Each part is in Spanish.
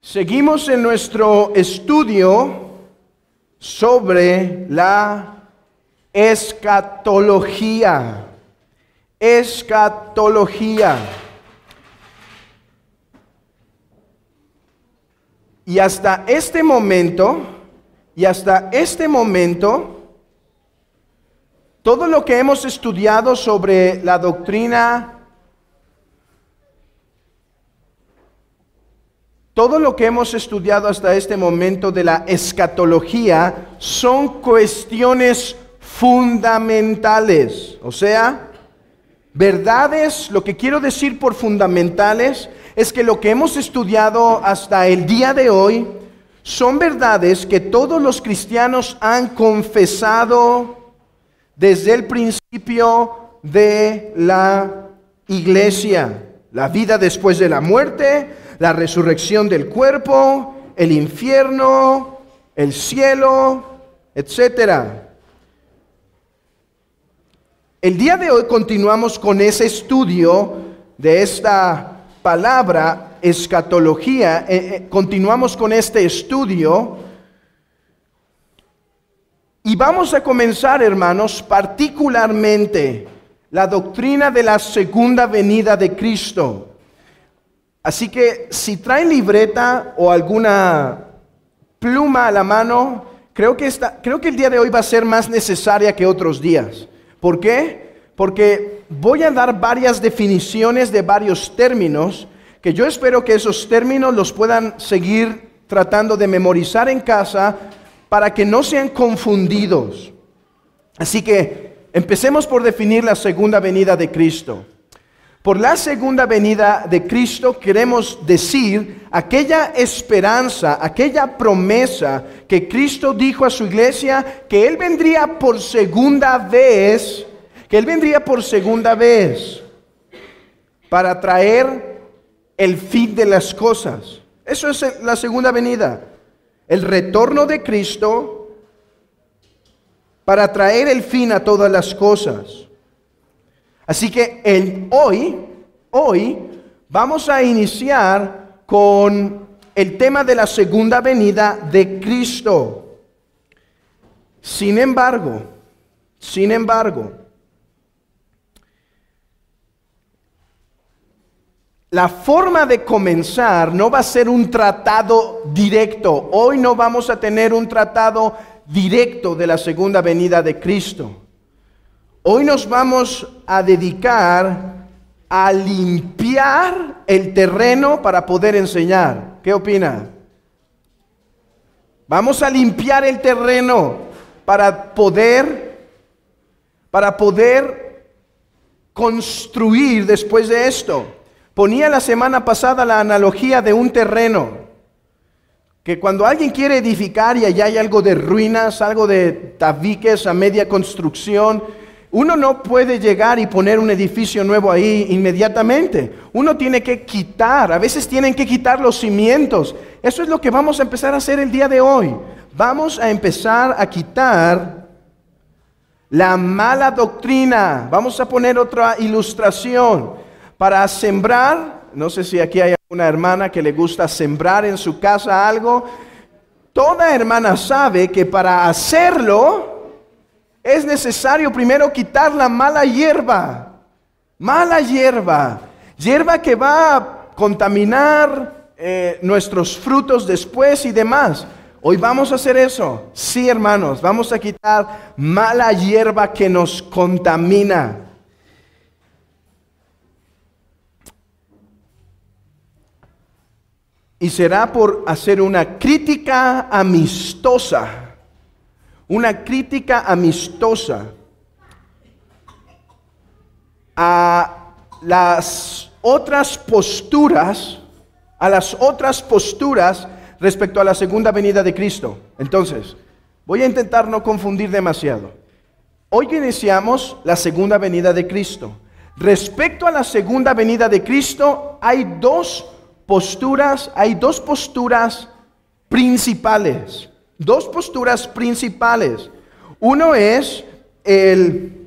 Seguimos en nuestro estudio sobre la escatología. Escatología. Y hasta este momento, y hasta este momento, todo lo que hemos estudiado sobre la doctrina Todo lo que hemos estudiado hasta este momento de la escatología son cuestiones fundamentales, o sea, verdades, lo que quiero decir por fundamentales es que lo que hemos estudiado hasta el día de hoy son verdades que todos los cristianos han confesado desde el principio de la iglesia, la vida después de la muerte, la resurrección del cuerpo, el infierno, el cielo, etc. El día de hoy continuamos con ese estudio de esta palabra escatología. Eh, eh, continuamos con este estudio. Y vamos a comenzar, hermanos, particularmente la doctrina de la segunda venida de Cristo. Así que si traen libreta o alguna pluma a la mano, creo que, creo que el día de hoy va a ser más necesaria que otros días. ¿Por qué? Porque voy a dar varias definiciones de varios términos que yo espero que esos términos los puedan seguir tratando de memorizar en casa para que no sean confundidos. Así que empecemos por definir la segunda venida de Cristo. Por la segunda venida de Cristo queremos decir aquella esperanza, aquella promesa que Cristo dijo a su iglesia, que Él vendría por segunda vez, que Él vendría por segunda vez para traer el fin de las cosas. Eso es la segunda venida. El retorno de Cristo para traer el fin a todas las cosas. Así que el hoy, hoy vamos a iniciar con el tema de la segunda venida de Cristo. Sin embargo, sin embargo, La forma de comenzar no va a ser un tratado directo. Hoy no vamos a tener un tratado directo de la segunda venida de Cristo. Hoy nos vamos a dedicar a limpiar el terreno para poder enseñar. ¿Qué opina? Vamos a limpiar el terreno para poder para poder construir después de esto. Ponía la semana pasada la analogía de un terreno que cuando alguien quiere edificar y allá hay algo de ruinas, algo de tabiques a media construcción, uno no puede llegar y poner un edificio nuevo ahí inmediatamente. Uno tiene que quitar, a veces tienen que quitar los cimientos. Eso es lo que vamos a empezar a hacer el día de hoy. Vamos a empezar a quitar la mala doctrina. Vamos a poner otra ilustración para sembrar. No sé si aquí hay alguna hermana que le gusta sembrar en su casa algo. Toda hermana sabe que para hacerlo, es necesario primero quitar la mala hierba. Mala hierba. Hierba que va a contaminar eh, nuestros frutos después y demás. Hoy vamos a hacer eso. Sí, hermanos, vamos a quitar mala hierba que nos contamina. Y será por hacer una crítica amistosa una crítica amistosa a las otras posturas, a las otras posturas respecto a la segunda venida de Cristo. Entonces, voy a intentar no confundir demasiado. Hoy iniciamos la segunda venida de Cristo. Respecto a la segunda venida de Cristo, hay dos posturas, hay dos posturas principales dos posturas principales. Uno es el,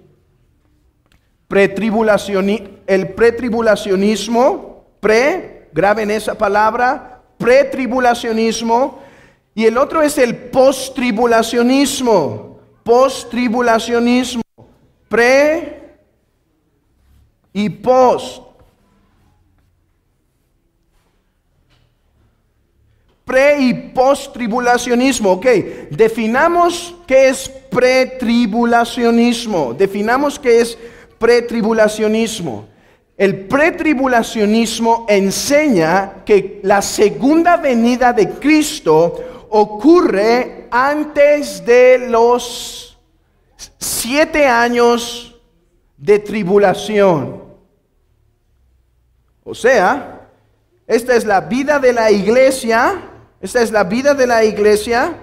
el pretribulacionismo, pre, graben esa palabra, pretribulacionismo, y el otro es el postribulacionismo, postribulacionismo, pre y post pre y post tribulacionismo. Ok, definamos qué es pretribulacionismo. Definamos qué es pretribulacionismo. El pretribulacionismo enseña que la segunda venida de Cristo ocurre antes de los siete años de tribulación. O sea, esta es la vida de la iglesia esta es la vida de la iglesia.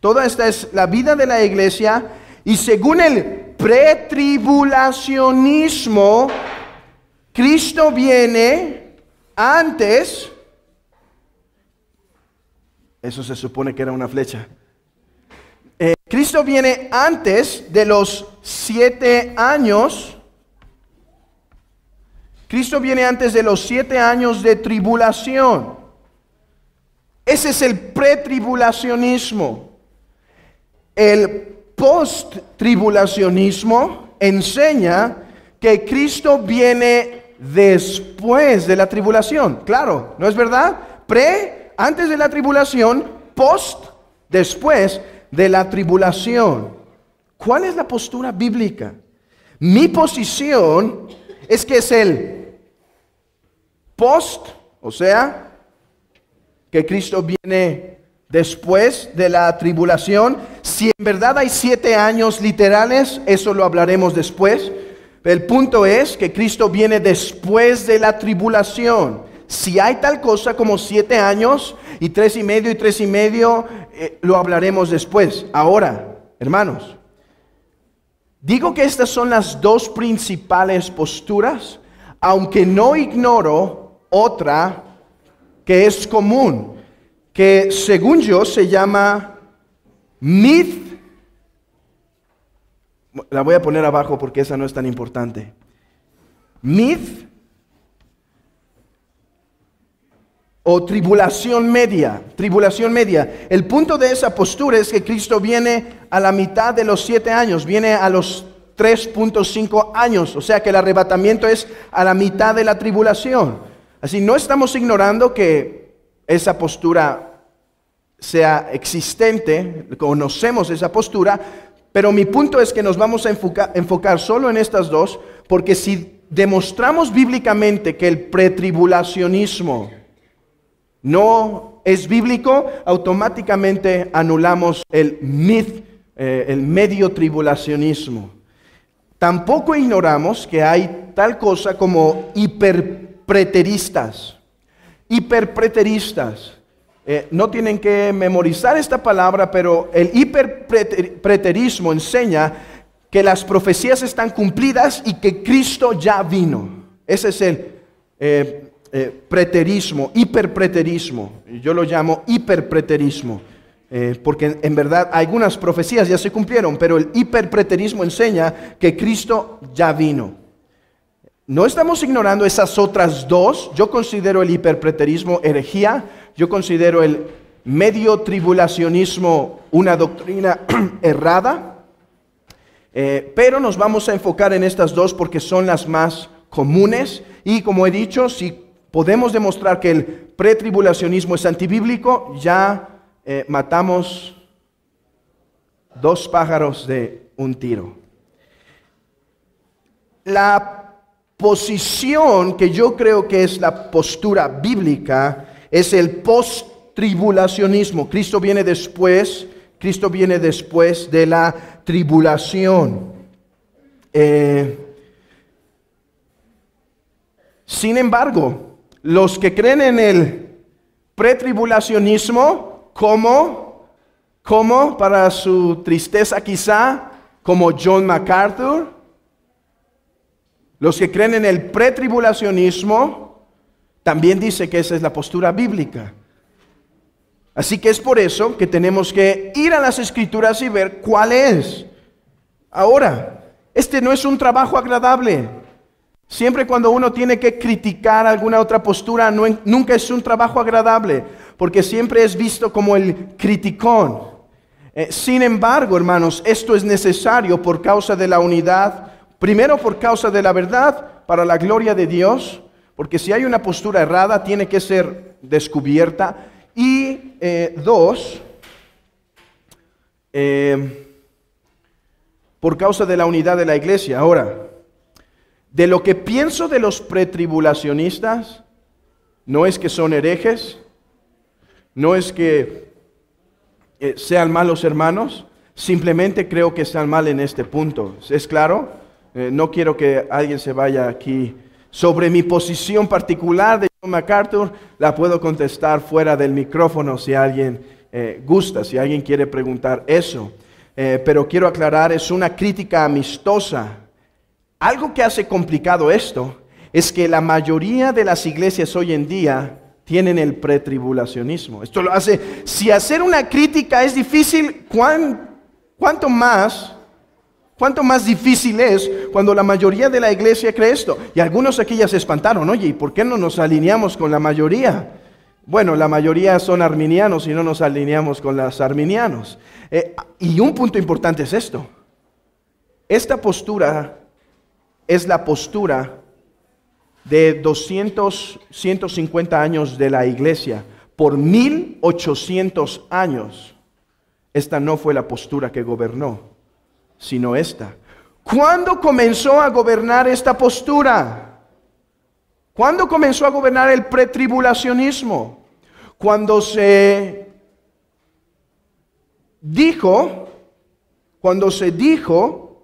Toda esta es la vida de la iglesia. Y según el pretribulacionismo, Cristo viene antes. Eso se supone que era una flecha. Eh, Cristo viene antes de los siete años. Cristo viene antes de los siete años de tribulación. Ese es el pretribulacionismo. El post-tribulacionismo enseña que Cristo viene después de la tribulación. Claro, ¿no es verdad? Pre, antes de la tribulación, post, después de la tribulación. ¿Cuál es la postura bíblica? Mi posición es que es el post, o sea, que Cristo viene después de la tribulación. Si en verdad hay siete años literales, eso lo hablaremos después. El punto es que Cristo viene después de la tribulación. Si hay tal cosa como siete años y tres y medio y tres y medio, eh, lo hablaremos después. Ahora, hermanos, digo que estas son las dos principales posturas, aunque no ignoro otra que es común, que según yo se llama myth. La voy a poner abajo porque esa no es tan importante. Myth o tribulación media, tribulación media. El punto de esa postura es que Cristo viene a la mitad de los siete años, viene a los 3.5 años, o sea que el arrebatamiento es a la mitad de la tribulación. Así, no estamos ignorando que esa postura sea existente, conocemos esa postura, pero mi punto es que nos vamos a enfocar, solo en estas dos, porque si demostramos bíblicamente que el pretribulacionismo no es bíblico, automáticamente anulamos el myth, eh, el medio tribulacionismo. Tampoco ignoramos que hay tal cosa como hiper preteristas, hiperpreteristas. Eh, no tienen que memorizar esta palabra, pero el hiperpreterismo enseña que las profecías están cumplidas y que Cristo ya vino. Ese es el eh, eh, preterismo, hiperpreterismo. Yo lo llamo hiperpreterismo, porque en verdad algunas profecías ya se cumplieron, pero el hiperpreterismo enseña que Cristo ya vino. No estamos ignorando esas otras dos. Yo considero el hiperpreterismo herejía, yo considero el medio tribulacionismo una doctrina errada, eh, pero nos vamos a enfocar en estas dos porque son las más comunes y como he dicho, si podemos demostrar que el pretribulacionismo es antibíblico, ya eh, matamos dos pájaros de un tiro. La posición que yo creo que es la postura bíblica es el post-tribulacionismo. Cristo viene después, Cristo viene después de la tribulación. Eh, sin embargo, los que creen en el pretribulacionismo, como, como para su tristeza quizá, como John MacArthur, los que creen en el pretribulacionismo también dice que esa es la postura bíblica. Así que es por eso que tenemos que ir a las escrituras y ver cuál es. Ahora, este no es un trabajo agradable. Siempre cuando uno tiene que criticar alguna otra postura, nunca es un trabajo agradable, porque siempre es visto como el criticón. Eh, sin embargo, hermanos, esto es necesario por causa de la unidad Primero por causa de la verdad, para la gloria de Dios, porque si hay una postura errada tiene que ser descubierta. Y eh, dos, eh, por causa de la unidad de la iglesia. Ahora, de lo que pienso de los pretribulacionistas, no es que son herejes, no es que eh, sean malos hermanos, simplemente creo que están mal en este punto. ¿Es claro? Eh, no quiero que alguien se vaya aquí. Sobre mi posición particular de John MacArthur, la puedo contestar fuera del micrófono si alguien eh, gusta, si alguien quiere preguntar eso. Eh, pero quiero aclarar, es una crítica amistosa. Algo que hace complicado esto es que la mayoría de las iglesias hoy en día tienen el pretribulacionismo. Esto lo hace, si hacer una crítica es difícil, ¿cuánto más ¿Cuánto más difícil es cuando la mayoría de la iglesia cree esto? Y algunos aquí ya se espantaron, oye, ¿y por qué no nos alineamos con la mayoría? Bueno, la mayoría son arminianos y no nos alineamos con los arminianos. Eh, y un punto importante es esto. Esta postura es la postura de 200, 150 años de la iglesia. Por 1800 años, esta no fue la postura que gobernó sino esta. ¿Cuándo comenzó a gobernar esta postura? ¿Cuándo comenzó a gobernar el pretribulacionismo? Cuando se dijo, cuando se dijo,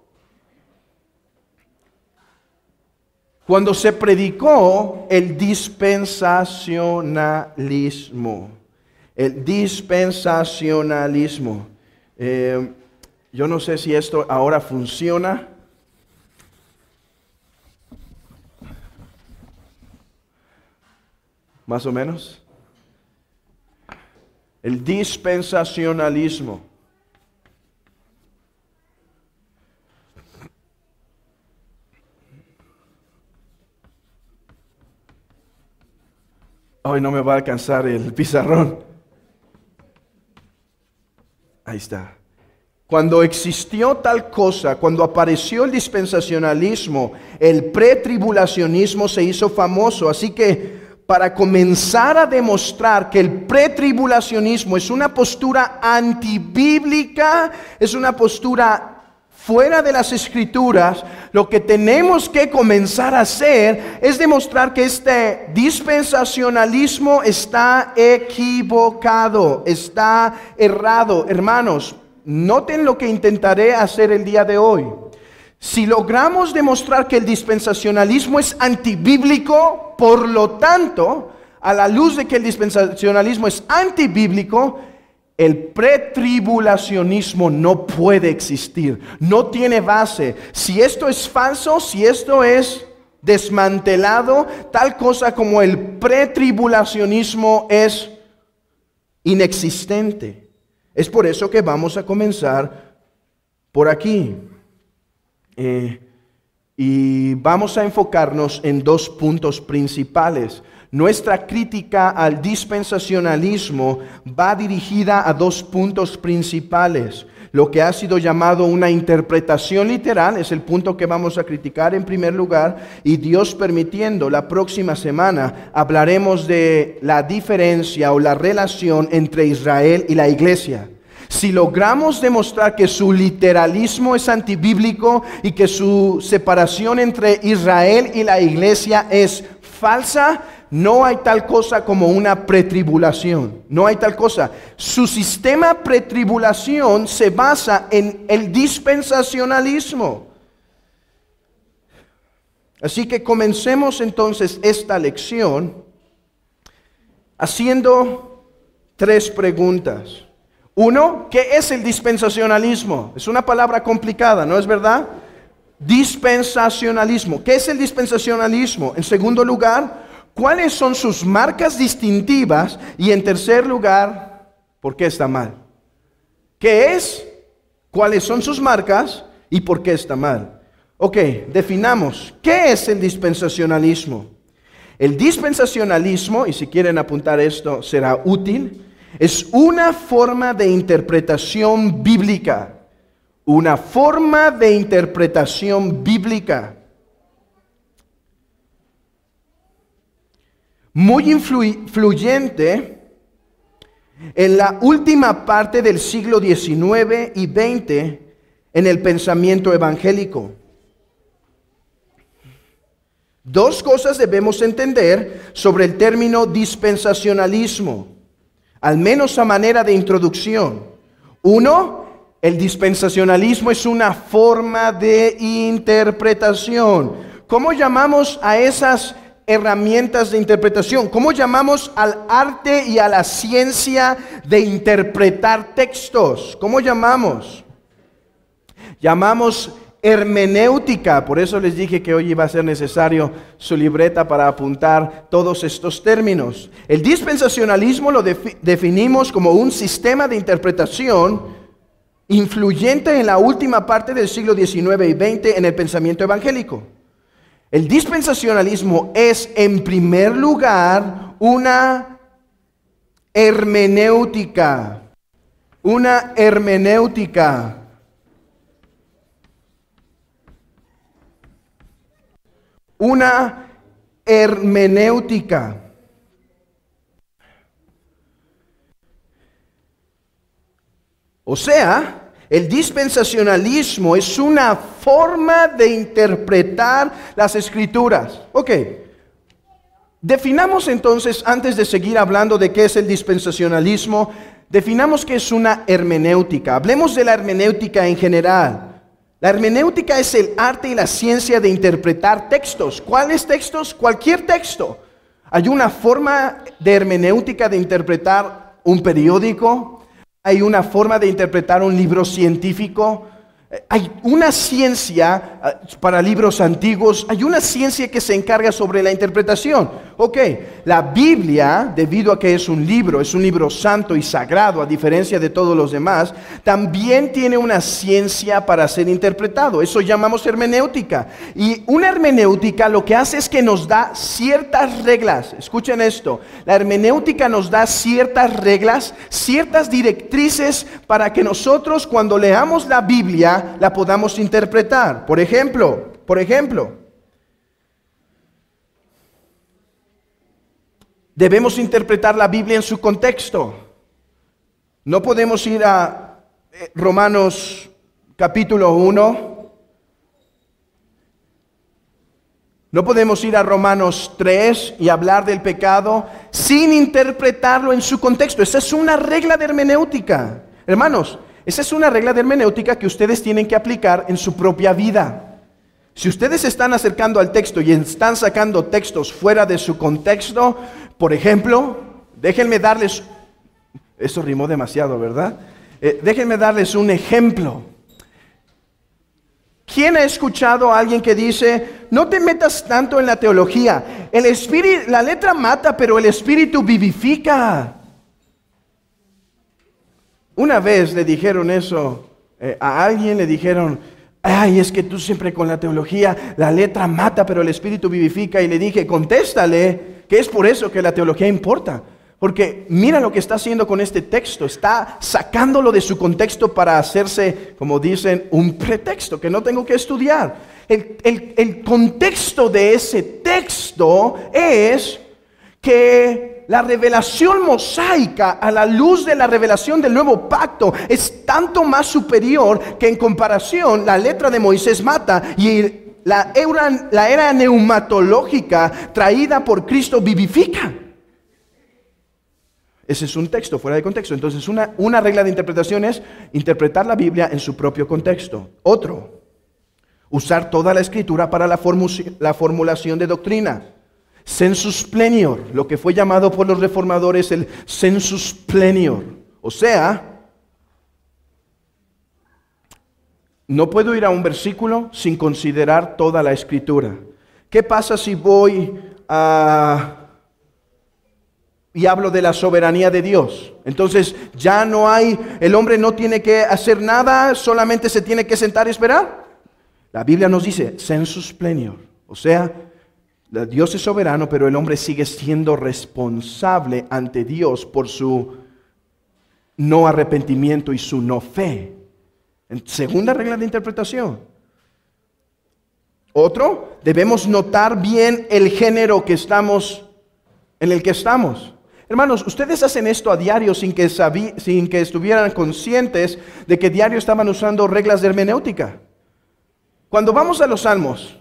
cuando se predicó el dispensacionalismo, el dispensacionalismo. Eh, yo no sé si esto ahora funciona. Más o menos. El dispensacionalismo. Hoy no me va a alcanzar el pizarrón. Ahí está. Cuando existió tal cosa, cuando apareció el dispensacionalismo, el pretribulacionismo se hizo famoso. Así que para comenzar a demostrar que el pretribulacionismo es una postura antibíblica, es una postura fuera de las escrituras, lo que tenemos que comenzar a hacer es demostrar que este dispensacionalismo está equivocado, está errado. Hermanos, Noten lo que intentaré hacer el día de hoy. Si logramos demostrar que el dispensacionalismo es antibíblico, por lo tanto, a la luz de que el dispensacionalismo es antibíblico, el pretribulacionismo no puede existir, no tiene base. Si esto es falso, si esto es desmantelado, tal cosa como el pretribulacionismo es inexistente. Es por eso que vamos a comenzar por aquí. Eh, y vamos a enfocarnos en dos puntos principales. Nuestra crítica al dispensacionalismo va dirigida a dos puntos principales lo que ha sido llamado una interpretación literal, es el punto que vamos a criticar en primer lugar, y Dios permitiendo, la próxima semana hablaremos de la diferencia o la relación entre Israel y la iglesia. Si logramos demostrar que su literalismo es antibíblico y que su separación entre Israel y la iglesia es falsa, no hay tal cosa como una pretribulación. No hay tal cosa. Su sistema pretribulación se basa en el dispensacionalismo. Así que comencemos entonces esta lección haciendo tres preguntas. Uno, ¿qué es el dispensacionalismo? Es una palabra complicada, ¿no es verdad? Dispensacionalismo. ¿Qué es el dispensacionalismo? En segundo lugar, ¿cuáles son sus marcas distintivas? Y en tercer lugar, ¿por qué está mal? ¿Qué es? ¿Cuáles son sus marcas? ¿Y por qué está mal? Ok, definamos. ¿Qué es el dispensacionalismo? El dispensacionalismo, y si quieren apuntar esto, será útil, es una forma de interpretación bíblica una forma de interpretación bíblica muy influyente en la última parte del siglo XIX y XX en el pensamiento evangélico. Dos cosas debemos entender sobre el término dispensacionalismo, al menos a manera de introducción. Uno, el dispensacionalismo es una forma de interpretación. ¿Cómo llamamos a esas herramientas de interpretación? ¿Cómo llamamos al arte y a la ciencia de interpretar textos? ¿Cómo llamamos? Llamamos hermenéutica, por eso les dije que hoy iba a ser necesario su libreta para apuntar todos estos términos. El dispensacionalismo lo definimos como un sistema de interpretación influyente en la última parte del siglo XIX y XX en el pensamiento evangélico. El dispensacionalismo es, en primer lugar, una hermenéutica. Una hermenéutica. Una hermenéutica. O sea, el dispensacionalismo es una forma de interpretar las escrituras. Ok, definamos entonces, antes de seguir hablando de qué es el dispensacionalismo, definamos qué es una hermenéutica. Hablemos de la hermenéutica en general. La hermenéutica es el arte y la ciencia de interpretar textos. ¿Cuáles textos? Cualquier texto. Hay una forma de hermenéutica de interpretar un periódico, hay una forma de interpretar un libro científico hay una ciencia ah, para libros antiguos, hay una ciencia que se encarga sobre la interpretación. Ok, la Biblia, debido a que es un libro, es un libro santo y sagrado, a diferencia de todos los demás, también tiene una ciencia para ser interpretado. Eso llamamos hermenéutica. Y una hermenéutica lo que hace es que nos da ciertas reglas. Escuchen esto, la hermenéutica nos da ciertas reglas, ciertas directrices para que nosotros cuando leamos la Biblia, la podamos interpretar. Por ejemplo, por ejemplo, debemos interpretar la Biblia en su contexto. No podemos ir a eh, Romanos capítulo 1. No podemos ir a Romanos 3 y hablar del pecado sin interpretarlo en su contexto. Esa es una regla de hermenéutica. Hermanos, esa es una regla de hermenéutica que ustedes tienen que aplicar en su propia vida. Si ustedes están acercando al texto y están sacando textos fuera de su contexto, por ejemplo, déjenme darles, eso rimó demasiado, ¿verdad? Eh, déjenme darles un ejemplo. ¿Quién ha escuchado a alguien que dice, no te metas tanto en la teología? El espíritu, la letra mata, pero el espíritu vivifica. Una vez le dijeron eso eh, a alguien, le dijeron, ay, es que tú siempre con la teología, la letra mata, pero el espíritu vivifica. Y le dije, contéstale, que es por eso que la teología importa. Porque mira lo que está haciendo con este texto. Está sacándolo de su contexto para hacerse, como dicen, un pretexto que no tengo que estudiar. El, el contexto de ese texto es que la revelación mosaica a la luz de la revelación del nuevo pacto es tanto más superior que en comparación la letra de Moisés mata y la era, la era neumatológica traída por Cristo vivifica. Ese es un texto fuera de contexto. Entonces una, una regla de interpretación es interpretar la Biblia en su propio contexto. Otro, usar toda la escritura para la, formulación de doctrina. Census plenior, lo que fue llamado por los reformadores el census plenior. O sea, no puedo ir a un versículo sin considerar toda la escritura. ¿Qué pasa si voy a y hablo de la soberanía de Dios. Entonces ya no hay, el hombre no tiene que hacer nada, solamente se tiene que sentar y esperar. La Biblia nos dice, census plenior, o sea, Dios es soberano, pero el hombre sigue siendo responsable ante Dios por su no arrepentimiento y su no fe. Segunda regla de interpretación. Otro, debemos notar bien el género que estamos en el que estamos. Hermanos, ustedes hacen esto a diario sin que, sin que estuvieran conscientes de que diario estaban usando reglas de hermenéutica. Cuando vamos a los salmos,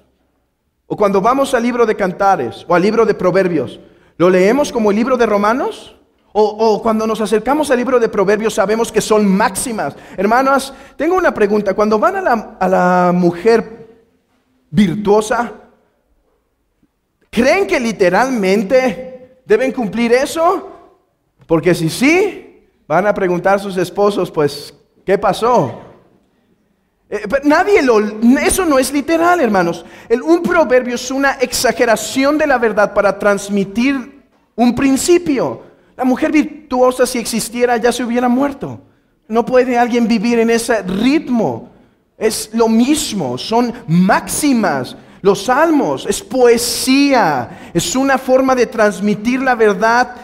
o cuando vamos al libro de Cantares o al libro de Proverbios, ¿lo leemos como el libro de Romanos? O, cuando nos acercamos al libro de Proverbios sabemos que son máximas. Hermanas, tengo una pregunta. Cuando van a la, a la mujer virtuosa, ¿creen que literalmente deben cumplir eso? Porque si sí, van a preguntar a sus esposos, pues, ¿qué pasó? Eh, nadie lo, eso no es literal, hermanos. un proverbio es una exageración de la verdad para transmitir un principio. La mujer virtuosa, si existiera, ya se hubiera muerto. No puede alguien vivir en ese ritmo. Es lo mismo, son máximas. Los salmos es poesía, es una forma de transmitir la verdad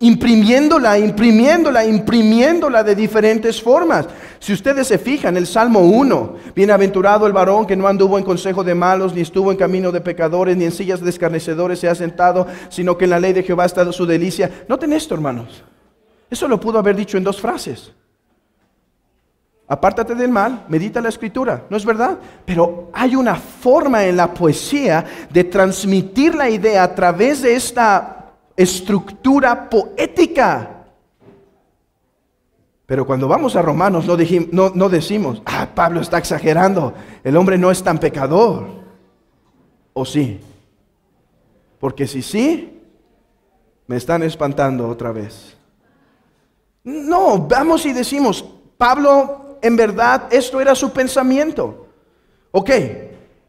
imprimiéndola, imprimiéndola, imprimiéndola de diferentes formas. Si ustedes se fijan, el Salmo 1, bienaventurado el varón que no anduvo en consejo de malos, ni estuvo en camino de pecadores, ni en sillas de escarnecedores se ha sentado, sino que en la ley de Jehová ha estado su delicia. Noten esto, hermanos. Eso lo pudo haber dicho en dos frases. Apártate del mal, medita la escritura, ¿no es verdad? Pero hay una forma en la poesía de transmitir la idea a través de esta estructura poética. Pero cuando vamos a Romanos no, dijimos, no, decimos, ah, Pablo está exagerando, el hombre no es tan pecador. ¿O sí? Porque si sí, me están espantando otra vez. No, vamos y decimos, Pablo, en verdad, esto era su pensamiento. Ok,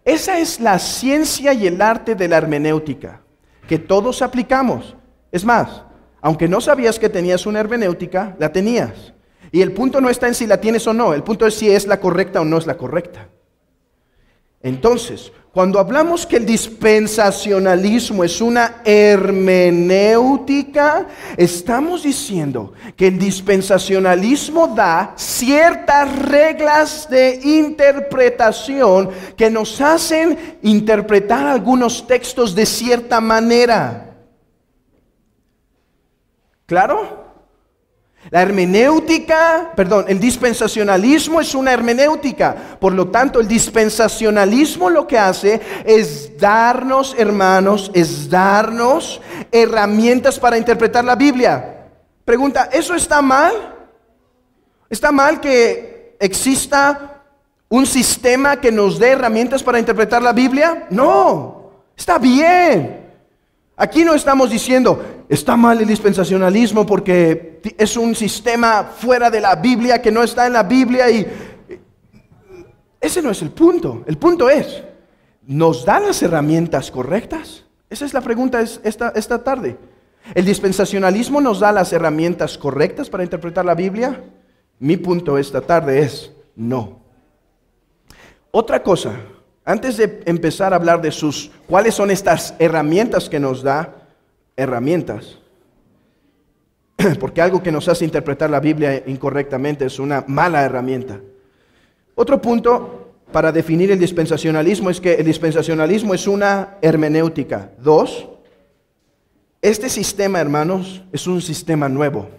esa es la ciencia y el arte de la hermenéutica que todos aplicamos. Es más, aunque no sabías que tenías una hermenéutica, la tenías. Y el punto no está en si la tienes o no, el punto es si es la correcta o no es la correcta. Entonces, cuando hablamos que el dispensacionalismo es una hermenéutica, estamos diciendo que el dispensacionalismo da ciertas reglas de interpretación que nos hacen interpretar algunos textos de cierta manera. ¿Claro? La hermenéutica, perdón, el dispensacionalismo es una hermenéutica. Por lo tanto, el dispensacionalismo lo que hace es darnos, hermanos, es darnos herramientas para interpretar la Biblia. Pregunta, ¿eso está mal? ¿Está mal que exista un sistema que nos dé herramientas para interpretar la Biblia? No, está bien. Aquí no estamos diciendo, está mal el dispensacionalismo porque es un sistema fuera de la Biblia, que no está en la Biblia y ese no es el punto. El punto es, ¿nos da las herramientas correctas? Esa es la pregunta esta, esta tarde. ¿El dispensacionalismo nos da las herramientas correctas para interpretar la Biblia? Mi punto esta tarde es no. Otra cosa, antes de empezar a hablar de sus, cuáles son estas herramientas que nos da, herramientas, porque algo que nos hace interpretar la Biblia incorrectamente es una mala herramienta. Otro punto para definir el dispensacionalismo es que el dispensacionalismo es una hermenéutica. Dos, este sistema, hermanos, es un sistema nuevo.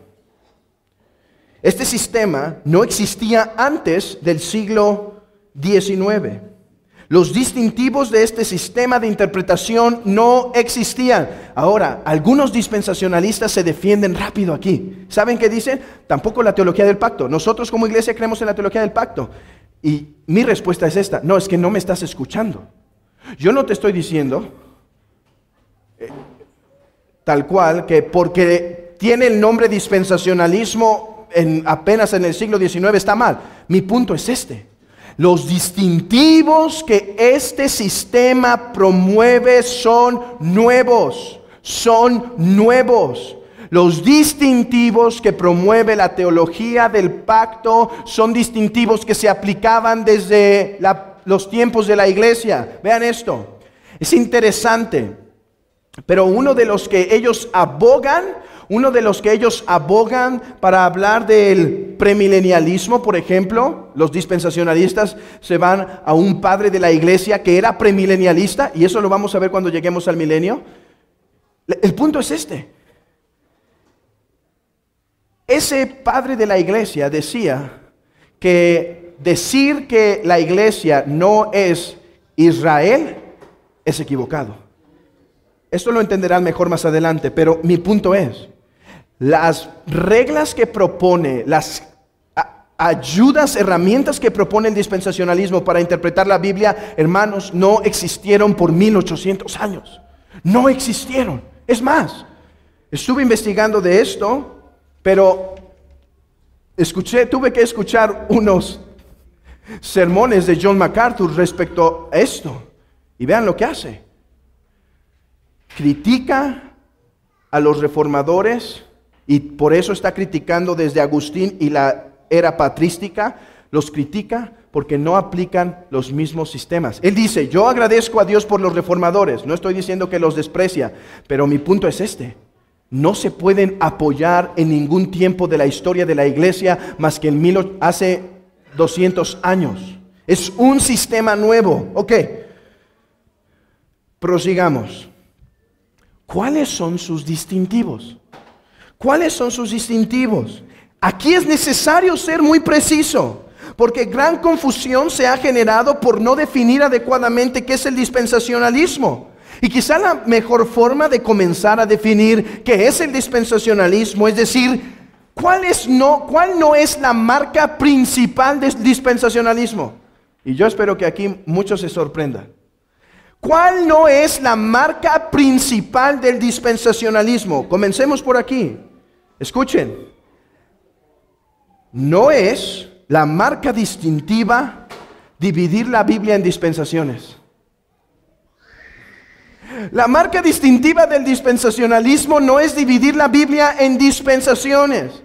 Este sistema no existía antes del siglo XIX. Los distintivos de este sistema de interpretación no existían. Ahora, algunos dispensacionalistas se defienden rápido aquí. ¿Saben qué dicen? Tampoco la teología del pacto. Nosotros como iglesia creemos en la teología del pacto. Y mi respuesta es esta. No, es que no me estás escuchando. Yo no te estoy diciendo eh, tal cual que porque tiene el nombre dispensacionalismo en, apenas en el siglo XIX está mal. Mi punto es este. Los distintivos que este sistema promueve son nuevos, son nuevos. Los distintivos que promueve la teología del pacto son distintivos que se aplicaban desde los tiempos de la iglesia. Vean esto, es interesante, pero uno de los que ellos abogan uno de los que ellos abogan para hablar del premilenialismo, por ejemplo, los dispensacionalistas se van a un padre de la iglesia que era premilenialista, y eso lo vamos a ver cuando lleguemos al milenio. El punto es este. Ese padre de la iglesia decía que decir que la iglesia no es Israel es equivocado. Esto lo entenderán mejor más adelante, pero mi punto es, las reglas que propone, las ayudas, herramientas que propone el dispensacionalismo para interpretar la Biblia, hermanos, no existieron por 1800 años. No existieron. Es más, estuve investigando de esto, pero escuché, tuve que escuchar unos sermones de John MacArthur respecto a esto. Y vean lo que hace. Critica a los reformadores y por eso está criticando desde Agustín y la era patrística, los critica porque no aplican los mismos sistemas. Él dice, yo agradezco a Dios por los reformadores, no estoy diciendo que los desprecia, pero mi punto es este. No se pueden apoyar en ningún tiempo de la historia de la iglesia más que en hace 200 años. Es un sistema nuevo. Ok, prosigamos. ¿Cuáles son sus distintivos? ¿Cuáles son sus distintivos? Aquí es necesario ser muy preciso, porque gran confusión se ha generado por no definir adecuadamente qué es el dispensacionalismo. Y quizá la mejor forma de comenzar a definir qué es el dispensacionalismo es decir, ¿cuál, es no, cuál no es la marca principal del dispensacionalismo? Y yo espero que aquí muchos se sorprendan. ¿Cuál no es la marca principal del dispensacionalismo? Comencemos por aquí. Escuchen, no es la marca distintiva dividir la Biblia en dispensaciones. La marca distintiva del dispensacionalismo no es dividir la Biblia en dispensaciones.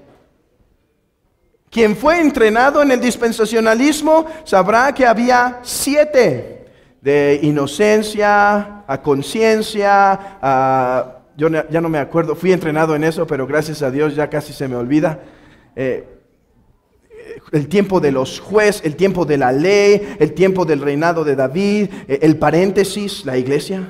Quien fue entrenado en el dispensacionalismo sabrá que había siete, de inocencia a conciencia, a yo ya no me acuerdo, fui entrenado en eso, pero gracias a Dios ya casi se me olvida. Eh, eh, el tiempo de los jueces, el tiempo de la ley, el tiempo del reinado de David, eh, el paréntesis, la iglesia.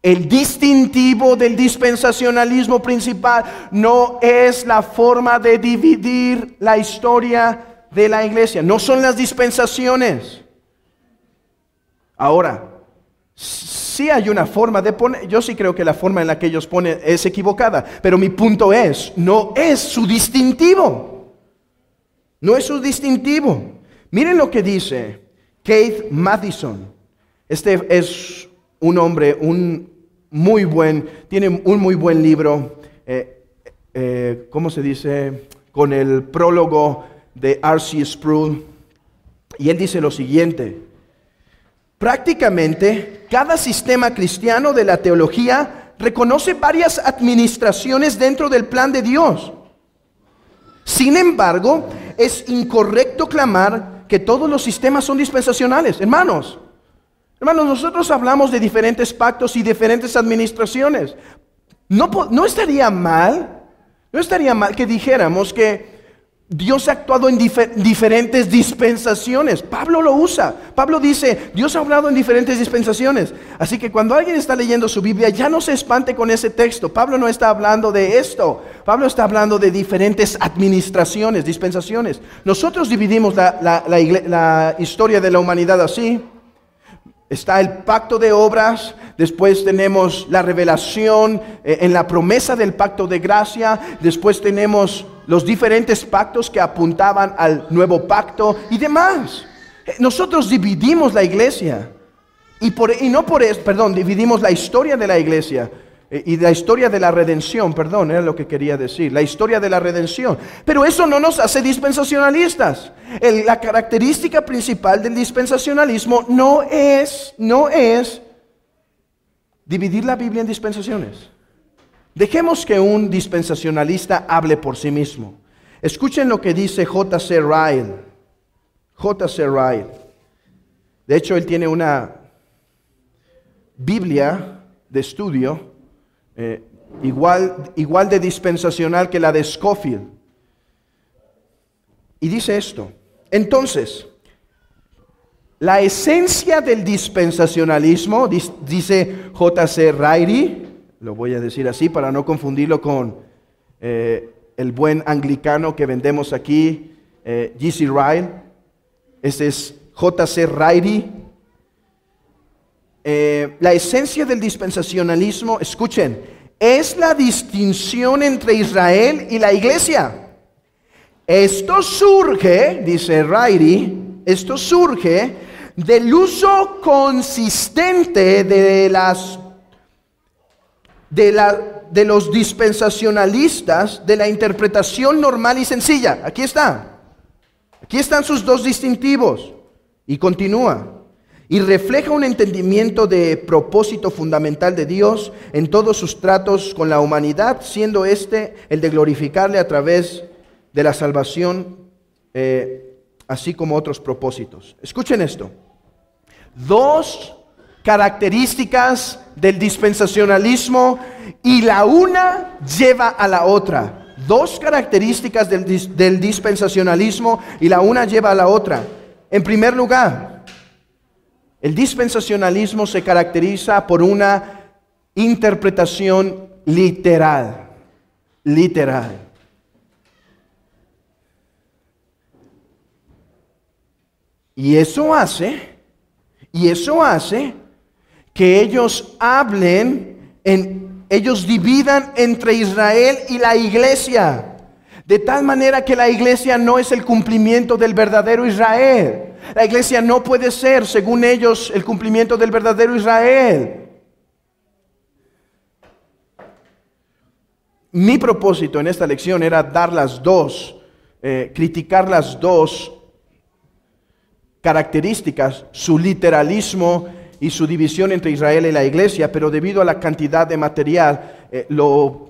El distintivo del dispensacionalismo principal no es la forma de dividir la historia de la iglesia, no son las dispensaciones. Ahora, sí hay una forma de poner, yo sí creo que la forma en la que ellos ponen es equivocada, pero mi punto es, no es su distintivo. No es su distintivo. Miren lo que dice Keith Madison. Este es un hombre, un muy buen, tiene un muy buen libro, eh, eh ¿cómo se dice? Con el prólogo de R.C. Sproul. Y él dice lo siguiente. Prácticamente cada sistema cristiano de la teología reconoce varias administraciones dentro del plan de Dios. Sin embargo, es incorrecto clamar que todos los sistemas son dispensacionales. Hermanos, hermanos, nosotros hablamos de diferentes pactos y diferentes administraciones. No, no estaría mal, no estaría mal que dijéramos que Dios ha actuado en diferentes dispensaciones. Pablo lo usa. Pablo dice, Dios ha hablado en diferentes dispensaciones. Así que cuando alguien está leyendo su Biblia, ya no se espante con ese texto. Pablo no está hablando de esto. Pablo está hablando de diferentes administraciones, dispensaciones. Nosotros dividimos la historia de la humanidad así. Está el pacto de obras, después tenemos la revelación eh, en la promesa del pacto de gracia, después tenemos los diferentes pactos que apuntaban al nuevo pacto y demás. Eh, nosotros dividimos la iglesia y, por, y no por eso, perdón, dividimos la historia de la iglesia eh, y la historia de la redención, perdón, era lo que quería decir, la historia de la redención. Pero eso no nos hace dispensacionalistas. la característica principal del dispensacionalismo no es, no es dividir la Biblia en dispensaciones. Dejemos que un dispensacionalista hable por sí mismo. Escuchen lo que dice J.C. Ryle. J.C. Ryle. De hecho, él tiene una Biblia de estudio eh, igual, igual de dispensacional que la de Scofield. Y dice esto. Entonces, la esencia del dispensacionalismo, dice J.C. Riley, lo voy a decir así para no confundirlo con eh, el buen anglicano que vendemos aquí, J.C. Eh, G.C. ese es J.C. Riley, eh, la esencia del dispensacionalismo, escuchen, es la distinción entre Israel y la iglesia. Esto surge, dice Rairi, esto surge del uso consistente de las de, la, de los dispensacionalistas de la interpretación normal y sencilla. Aquí está. Aquí están sus dos distintivos. Y continúa y refleja un entendimiento de propósito fundamental de Dios en todos sus tratos con la humanidad, siendo este el de glorificarle a través de la salvación, eh, así como otros propósitos. Escuchen esto. Dos características del dispensacionalismo y la una lleva a la otra. Dos características del dispensacionalismo y la una lleva a la otra. En primer lugar, el dispensacionalismo se caracteriza por una interpretación literal, literal. Y eso hace, y eso hace que ellos hablen, en, ellos dividan entre Israel y la iglesia. De tal manera que la iglesia no es el cumplimiento del verdadero Israel. La iglesia no puede ser, según ellos, el cumplimiento del verdadero Israel. Mi propósito en esta lección era dar las dos, eh, criticar las dos características, su literalismo y su división entre Israel y la iglesia, pero debido a la cantidad de material, eh, lo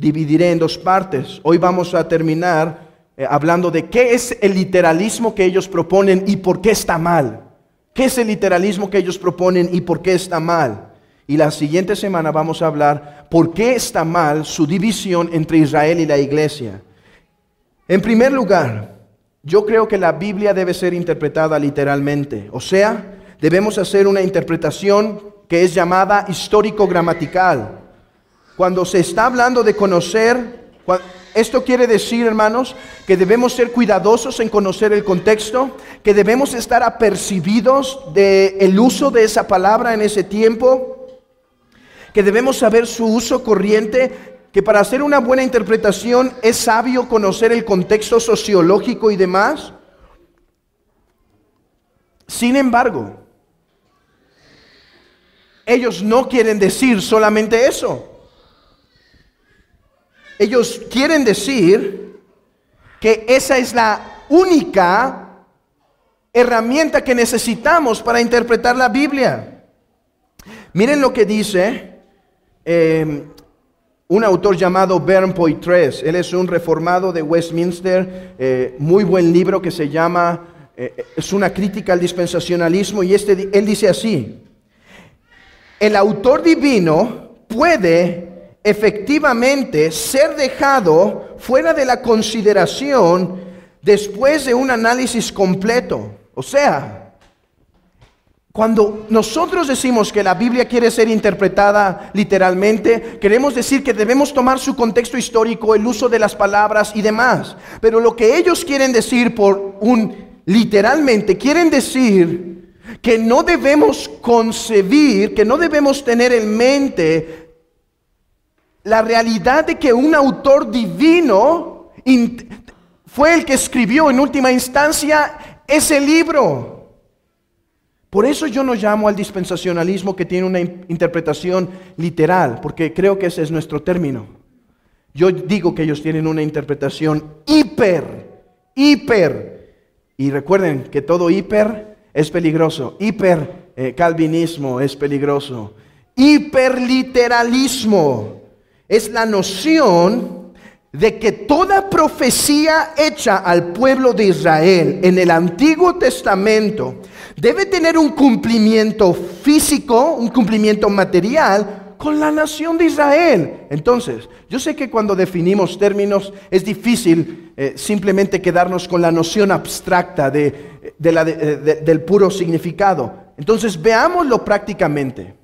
dividiré en dos partes. Hoy vamos a terminar eh, hablando de qué es el literalismo que ellos proponen y por qué está mal. ¿Qué es el literalismo que ellos proponen y por qué está mal? Y la siguiente semana vamos a hablar por qué está mal su división entre Israel y la iglesia. En primer lugar, yo creo que la Biblia debe ser interpretada literalmente. O sea, debemos hacer una interpretación que es llamada histórico-gramatical. Cuando se está hablando de conocer, esto quiere decir, hermanos, que debemos ser cuidadosos en conocer el contexto, que debemos estar apercibidos del el uso de esa palabra en ese tiempo, que debemos saber su uso corriente, que para hacer una buena interpretación es sabio conocer el contexto sociológico y demás. Sin embargo, ellos no quieren decir solamente eso ellos quieren decir que esa es la única herramienta que necesitamos para interpretar la Biblia. Miren lo que dice eh, un autor llamado Bern Poitres. Él es un reformado de Westminster, eh, muy buen libro que se llama, eh, es una crítica al dispensacionalismo y este, él dice así, el autor divino puede efectivamente ser dejado fuera de la consideración después de un análisis completo. O sea, cuando nosotros decimos que la Biblia quiere ser interpretada literalmente, queremos decir que debemos tomar su contexto histórico, el uso de las palabras y demás. Pero lo que ellos quieren decir por un literalmente, quieren decir que no debemos concebir, que no debemos tener en mente la realidad de que un autor divino fue el que escribió en última instancia ese libro. Por eso yo no llamo al dispensacionalismo que tiene una interpretación literal, porque creo que ese es nuestro término. Yo digo que ellos tienen una interpretación hiper, hiper. Y recuerden que todo hiper es peligroso. Hiper eh, calvinismo es peligroso. Hiperliteralismo es la noción de que toda profecía hecha al pueblo de Israel en el Antiguo Testamento debe tener un cumplimiento físico, un cumplimiento material con la nación de Israel. Entonces, yo sé que cuando definimos términos es difícil eh, simplemente quedarnos con la noción abstracta de, eh, del puro significado. Entonces, veámoslo prácticamente.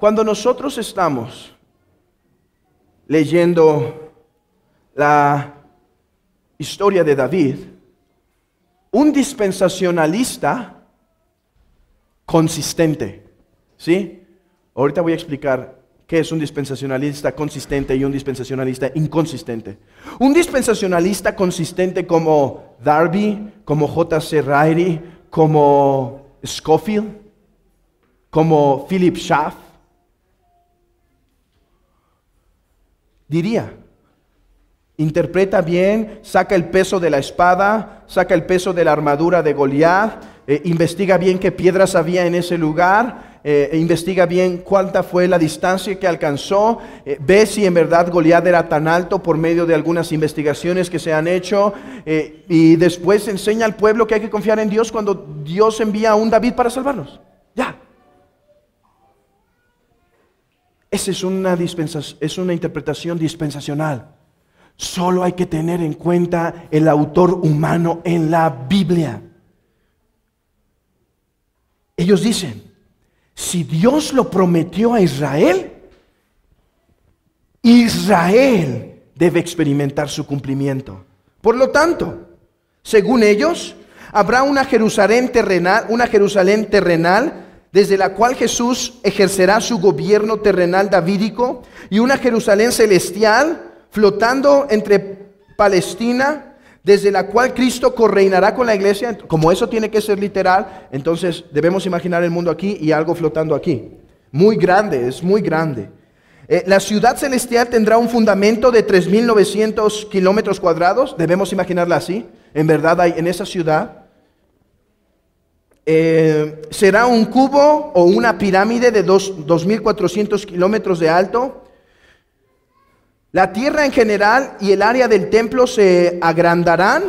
Cuando nosotros estamos leyendo la historia de David, un dispensacionalista consistente, ¿sí? Ahorita voy a explicar qué es un dispensacionalista consistente y un dispensacionalista inconsistente. Un dispensacionalista consistente como Darby, como J.C. Ryle, como Scofield, como Philip Schaff, diría. Interpreta bien, saca el peso de la espada, saca el peso de la armadura de Goliat, eh, investiga bien qué piedras había en ese lugar, eh, e investiga bien cuánta fue la distancia que alcanzó, eh, ve si en verdad Goliat era tan alto por medio de algunas investigaciones que se han hecho y después enseña al pueblo que hay que confiar en Dios cuando Dios envía a un David para salvarnos. Ya, esa es una, es una interpretación dispensacional. Solo hay que tener en cuenta el autor humano en la Biblia. Ellos dicen, si Dios lo prometió a Israel, Israel debe experimentar su cumplimiento. Por lo tanto, según ellos, habrá una Jerusalén terrenal, una Jerusalén terrenal desde la cual Jesús ejercerá su gobierno terrenal davídico, y una Jerusalén celestial flotando entre Palestina, desde la cual Cristo correinará con la iglesia. Como eso tiene que ser literal, entonces debemos imaginar el mundo aquí y algo flotando aquí. Muy grande, es muy grande. Eh, la ciudad celestial tendrá un fundamento de 3.900 kilómetros cuadrados, debemos imaginarla así. En verdad hay en esa ciudad eh, será un cubo o una pirámide de 2.400 kilómetros de alto. La tierra en general y el área del templo se agrandarán.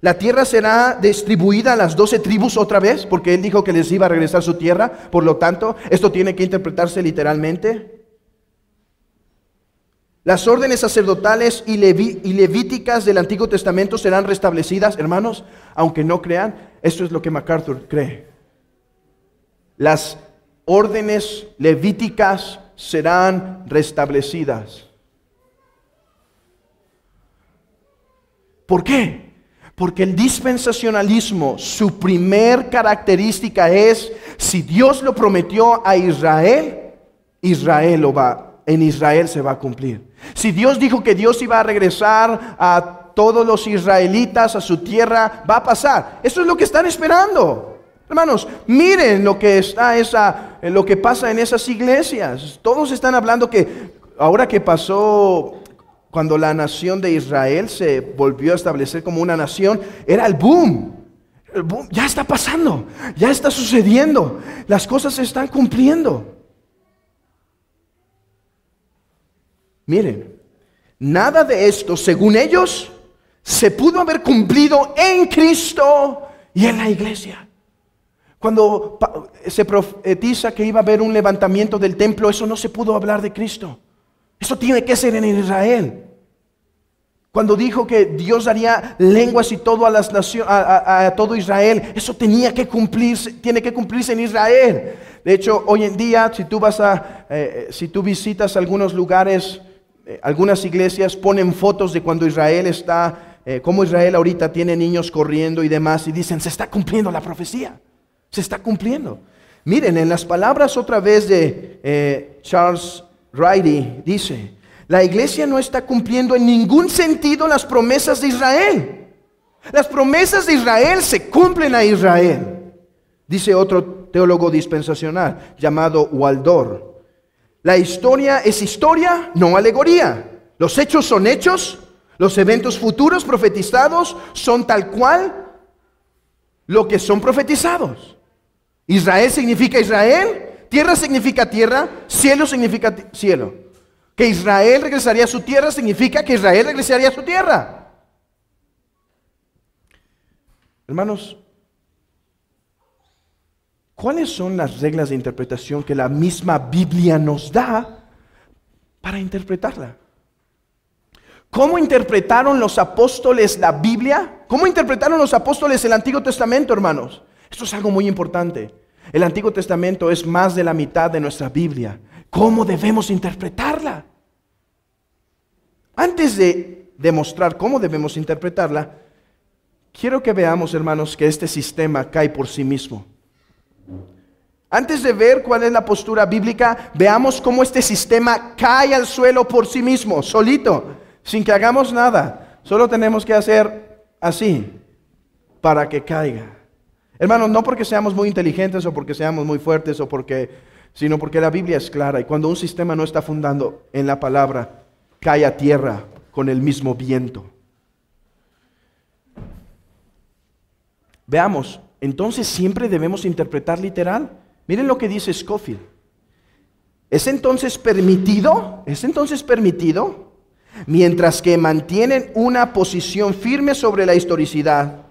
La tierra será distribuida a las doce tribus otra vez, porque él dijo que les iba a regresar su tierra. Por lo tanto, esto tiene que interpretarse literalmente. Las órdenes sacerdotales y, levíticas del Antiguo Testamento serán restablecidas, hermanos, aunque no crean. Esto es lo que MacArthur cree. Las órdenes levíticas serán restablecidas. ¿Por qué? Porque el dispensacionalismo, su primer característica es, si Dios lo prometió a Israel, Israel lo va a en Israel se va a cumplir. Si Dios dijo que Dios iba a regresar a todos los israelitas a su tierra, va a pasar. Eso es lo que están esperando. Hermanos, miren lo que está esa eh, lo que pasa en esas iglesias. Todos están hablando que ahora que pasó cuando la nación de Israel se volvió a establecer como una nación, era el boom. El boom ya está pasando, ya está sucediendo. Las cosas se están cumpliendo. Miren, nada de esto, según ellos, se pudo haber cumplido en Cristo y en la iglesia. Cuando se profetiza que iba a haber un levantamiento del templo, eso no se pudo hablar de Cristo. Eso tiene que ser en Israel. Cuando dijo que Dios daría lenguas y todo a, las naciones, a, todo Israel, eso tenía que cumplirse, tiene que cumplirse en Israel. De hecho, hoy en día, si tú vas a, eh, eh, si tú visitas algunos lugares eh, algunas iglesias ponen fotos de cuando Israel está, eh, como Israel ahorita tiene niños corriendo y demás, y dicen, se está cumpliendo la profecía, se está cumpliendo. Miren, en las palabras otra vez de eh, Charles Riley, dice, la iglesia no está cumpliendo en ningún sentido las promesas de Israel. Las promesas de Israel se cumplen a Israel. Dice otro teólogo dispensacional llamado Waldor. La historia es historia, no alegoría. Los hechos son hechos, los eventos futuros profetizados son tal cual lo que son profetizados. Israel significa Israel, tierra significa tierra, cielo significa cielo. Que Israel regresaría a su tierra significa que Israel regresaría a su tierra. Hermanos, ¿Cuáles son las reglas de interpretación que la misma Biblia nos da para interpretarla? ¿Cómo interpretaron los apóstoles la Biblia? ¿Cómo interpretaron los apóstoles el Antiguo Testamento, hermanos? Esto es algo muy importante. El Antiguo Testamento es más de la mitad de nuestra Biblia. ¿Cómo debemos interpretarla? Antes de demostrar cómo debemos interpretarla, quiero que veamos, hermanos, que este sistema cae por sí mismo. Antes de ver cuál es la postura bíblica, veamos cómo este sistema cae al suelo por sí mismo, solito, sin que hagamos nada. Solo tenemos que hacer así para que caiga. Hermanos, no porque seamos muy inteligentes o porque seamos muy fuertes o sino porque la Biblia es clara y cuando un sistema no está fundando en la palabra, cae a tierra con el mismo viento. Veamos, entonces siempre debemos interpretar literal. Miren lo que dice Scofield. ¿Es entonces permitido? ¿Es entonces permitido? Mientras que mantienen una posición firme sobre la historicidad,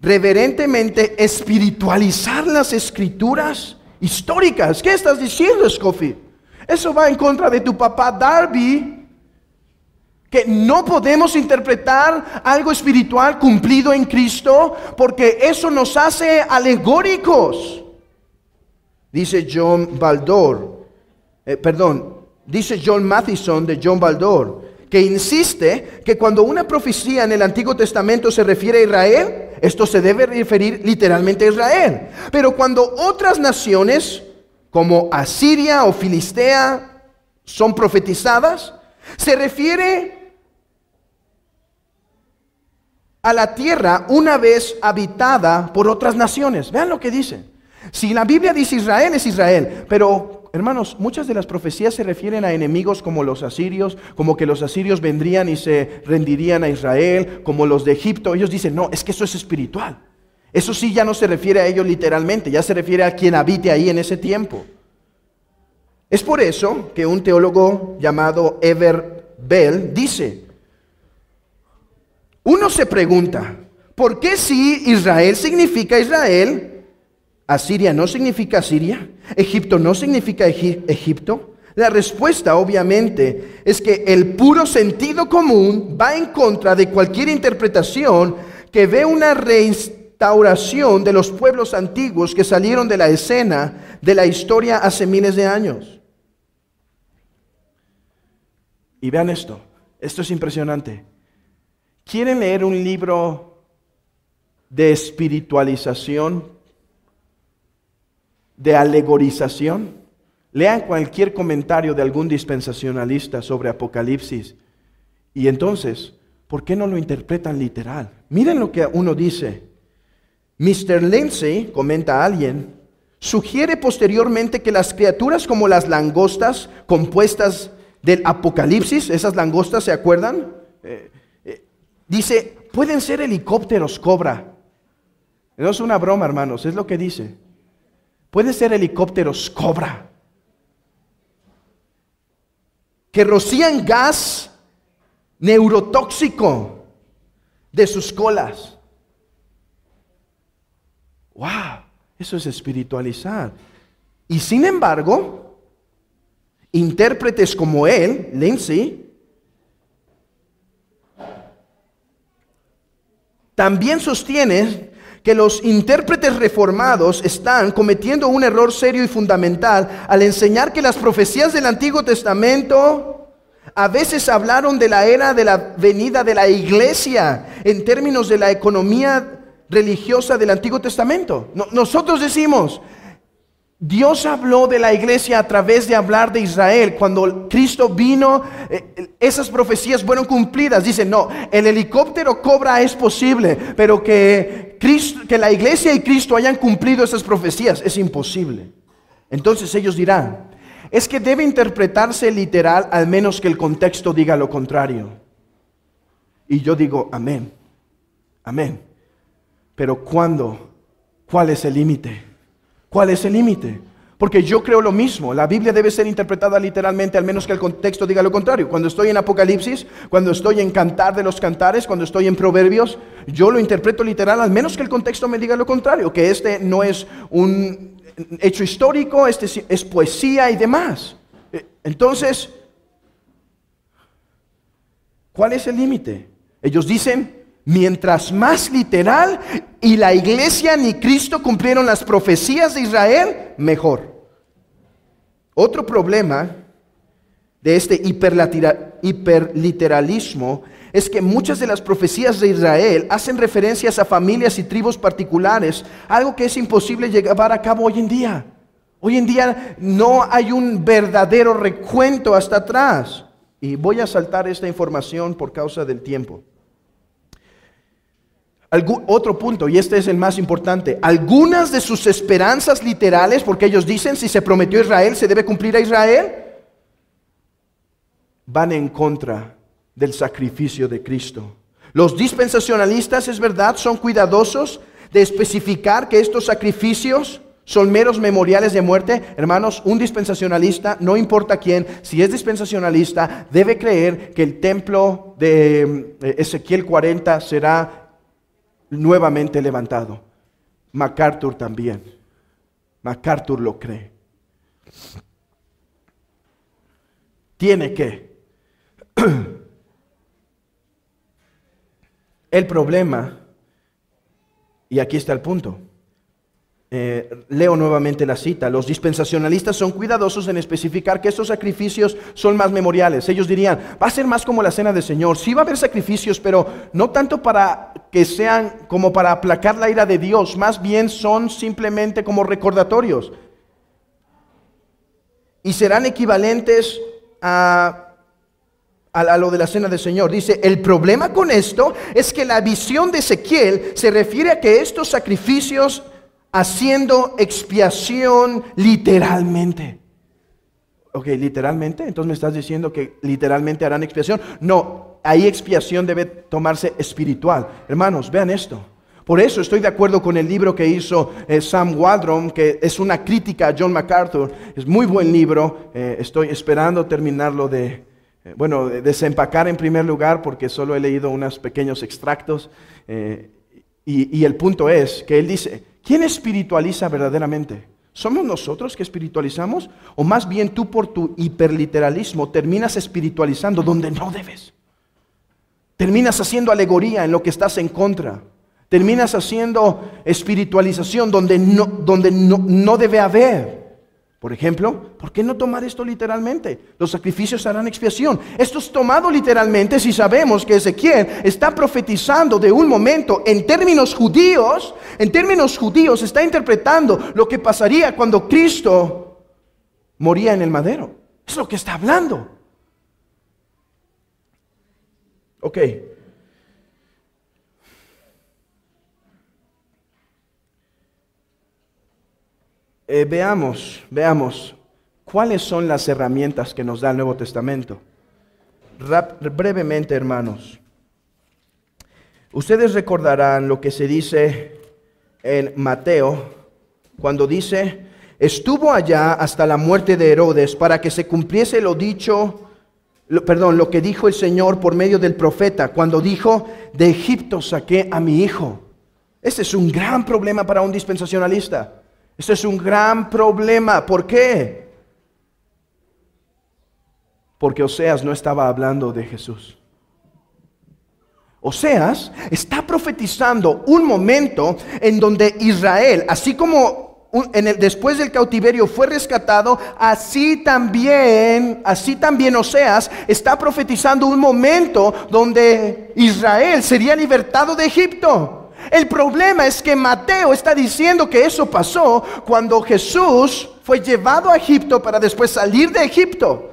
reverentemente espiritualizar las escrituras históricas. ¿Qué estás diciendo, Scofield? Eso va en contra de tu papá Darby, que no podemos interpretar algo espiritual cumplido en Cristo porque eso nos hace alegóricos. Dice John Baldor, eh, perdón, dice John Matheson de John Baldor, que insiste que cuando una profecía en el Antiguo Testamento se refiere a Israel, esto se debe referir literalmente a Israel. Pero cuando otras naciones, como Asiria o Filistea, son profetizadas, se refiere a la tierra una vez habitada por otras naciones. Vean lo que dice. Si la Biblia dice Israel, es Israel. Pero, hermanos, muchas de las profecías se refieren a enemigos como los asirios, como que los asirios vendrían y se rendirían a Israel, como los de Egipto. Ellos dicen, no, es que eso es espiritual. Eso sí ya no se refiere a ellos literalmente, ya se refiere a quien habite ahí en ese tiempo. Es por eso que un teólogo llamado Ever Bell dice, uno se pregunta, ¿por qué si Israel significa Israel, Asiria no significa Siria, Egipto no significa Egipto? La respuesta obviamente es que el puro sentido común va en contra de cualquier interpretación que ve una reinstauración de los pueblos antiguos que salieron de la escena de la historia hace miles de años. Y vean esto, esto es impresionante. ¿Quieren leer un libro de espiritualización? ¿De alegorización? Lean cualquier comentario de algún dispensacionalista sobre Apocalipsis. Y entonces, ¿por qué no lo interpretan literal? Miren lo que uno dice. Mr. Lindsay, comenta alguien, sugiere posteriormente que las criaturas como las langostas compuestas del Apocalipsis, esas langostas, ¿se acuerdan? Eh, Dice, pueden ser helicópteros, cobra. No es una broma, hermanos, es lo que dice. Pueden ser helicópteros, cobra. Que rocían gas neurotóxico de sus colas. ¡Wow! Eso es espiritualizar. Y sin embargo, intérpretes como él, Lindsay, También sostiene que los intérpretes reformados están cometiendo un error serio y fundamental al enseñar que las profecías del Antiguo Testamento a veces hablaron de la era de la venida de la iglesia en términos de la economía religiosa del Antiguo Testamento. nosotros decimos, Dios habló de la iglesia a través de hablar de Israel. Cuando Cristo vino, eh, eh, esas profecías fueron cumplidas. Dice no, el helicóptero cobra es posible, pero que, que la iglesia y Cristo hayan cumplido esas profecías es imposible. Entonces ellos dirán, es que debe interpretarse literal al menos que el contexto diga lo contrario. Y yo digo, amén, amén. Pero ¿cuándo? ¿Cuál es el límite? ¿Cuál es el límite? Porque yo creo lo mismo. La Biblia debe ser interpretada literalmente, al menos que el contexto diga lo contrario. Cuando estoy en Apocalipsis, cuando estoy en Cantar de los Cantares, cuando estoy en Proverbios, yo lo interpreto literal, al menos que el contexto me diga lo contrario, que este no es un hecho histórico, este es poesía y demás. E, entonces, ¿cuál es el límite? Ellos dicen, Mientras más literal y la iglesia ni Cristo cumplieron las profecías de Israel, mejor. Otro problema de este hiperliteralismo es que muchas de las profecías de Israel hacen referencias a familias y tribus particulares, algo que es imposible llevar a cabo hoy en día. Hoy en día no hay un verdadero recuento hasta atrás. Y voy a saltar esta información por causa del tiempo otro punto, y este es el más importante, algunas de sus esperanzas literales, porque ellos dicen, si se prometió a Israel, se debe cumplir a Israel, van en contra del sacrificio de Cristo. Los dispensacionalistas, es verdad, son cuidadosos de especificar que estos sacrificios son meros memoriales de muerte. Hermanos, un dispensacionalista, no importa quién, si es dispensacionalista, debe creer que el templo de eh, Ezequiel 40 será nuevamente levantado. MacArthur también. MacArthur lo cree. Tiene que. El problema, y aquí está el punto, eh, leo nuevamente la cita. Los dispensacionalistas son cuidadosos en especificar que estos sacrificios son más memoriales. Ellos dirían, va a ser más como la cena del Señor. Sí va a haber sacrificios, pero no tanto para que sean como para aplacar la ira de Dios. Más bien son simplemente como recordatorios. Y serán equivalentes a a, lo de la cena del Señor. Dice, el problema con esto es que la visión de Ezequiel se refiere a que estos sacrificios haciendo expiación literalmente. Ok, literalmente, entonces me estás diciendo que literalmente harán expiación. No, ahí expiación debe tomarse espiritual. Hermanos, vean esto. Por eso estoy de acuerdo con el libro que hizo eh, Sam Waldron, que es una crítica a John MacArthur. Es muy buen libro. Eh, estoy esperando terminarlo de, eh, bueno, desempacar en primer lugar, porque solo he leído unos pequeños extractos. y el punto es que él dice, ¿Quién espiritualiza verdaderamente? ¿Somos nosotros que espiritualizamos? ¿O más bien tú por tu hiperliteralismo terminas espiritualizando donde no debes? Terminas haciendo alegoría en lo que estás en contra. Terminas haciendo espiritualización donde no, donde no, no debe haber. Por ejemplo, ¿por qué no tomar esto literalmente? Los sacrificios harán expiación. Esto es tomado literalmente si sabemos que Ezequiel está profetizando de un momento en términos judíos, en términos judíos está interpretando lo que pasaría cuando Cristo moría en el madero. Es lo que está hablando. Ok, Eh, veamos, veamos, ¿cuáles son las herramientas que nos da el Nuevo Testamento? brevemente, hermanos. Ustedes recordarán lo que se dice en Mateo cuando dice, estuvo allá hasta la muerte de Herodes para que se cumpliese lo dicho, perdón, lo que dijo el Señor por medio del profeta, cuando dijo, de Egipto saqué a mi hijo. Ese es un gran problema para un dispensacionalista. Esto es un gran problema. ¿Por qué? Porque Oseas no estaba hablando de Jesús. Oseas está profetizando un momento en donde Israel, así como en el, después del cautiverio fue rescatado, así también, así también Oseas está profetizando un momento donde Israel sería libertado de Egipto. El problema es que Mateo está diciendo que eso pasó cuando Jesús fue llevado a Egipto para después salir de Egipto.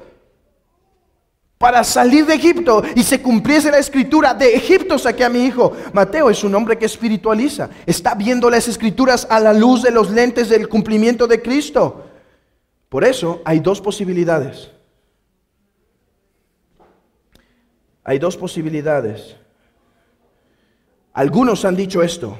Para salir de Egipto y se cumpliese la escritura, de Egipto saqué a mi hijo. Mateo es un hombre que espiritualiza. Está viendo las escrituras a la luz de los lentes del cumplimiento de Cristo. Por eso hay dos posibilidades. Hay dos posibilidades. Algunos han dicho esto.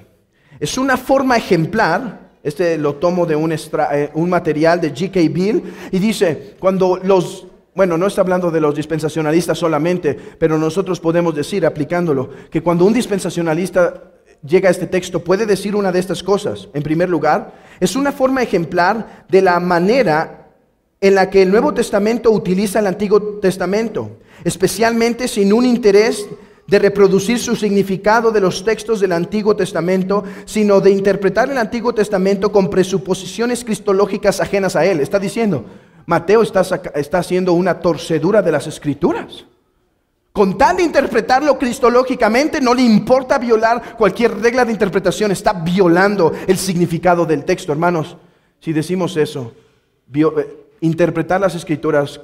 Es una forma ejemplar, este lo tomo de un, eh, material de G.K. Bill, y dice, cuando los, bueno, no está hablando de los dispensacionalistas solamente, pero nosotros podemos decir, aplicándolo, que cuando un dispensacionalista llega a este texto puede decir una de estas cosas. En primer lugar, es una forma ejemplar de la manera en la que el Nuevo Testamento utiliza el Antiguo Testamento, especialmente sin un interés de reproducir su significado de los textos del Antiguo Testamento, sino de interpretar el Antiguo Testamento con presuposiciones cristológicas ajenas a él. Está diciendo, Mateo está, está haciendo una torcedura de las escrituras. Con tal de interpretarlo cristológicamente, no le importa violar cualquier regla de interpretación, está violando el significado del texto. Hermanos, si decimos eso, eh, interpretar las escrituras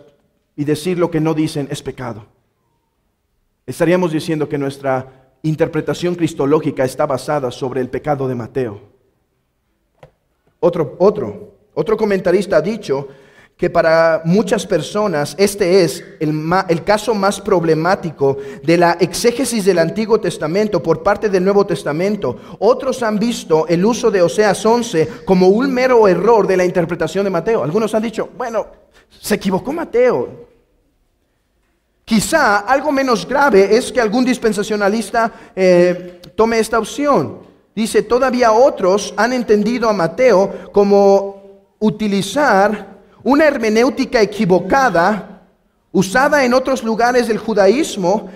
y decir lo que no dicen es pecado estaríamos diciendo que nuestra interpretación cristológica está basada sobre el pecado de Mateo. Otro, otro, otro comentarista ha dicho que para muchas personas este es el, el, caso más problemático de la exégesis del Antiguo Testamento por parte del Nuevo Testamento. Otros han visto el uso de Oseas 11 como un mero error de la interpretación de Mateo. Algunos han dicho, bueno, se equivocó Mateo. Quizá algo menos grave es que algún dispensacionalista eh, tome esta opción. Dice, todavía otros han entendido a Mateo como utilizar una hermenéutica equivocada usada en otros lugares del judaísmo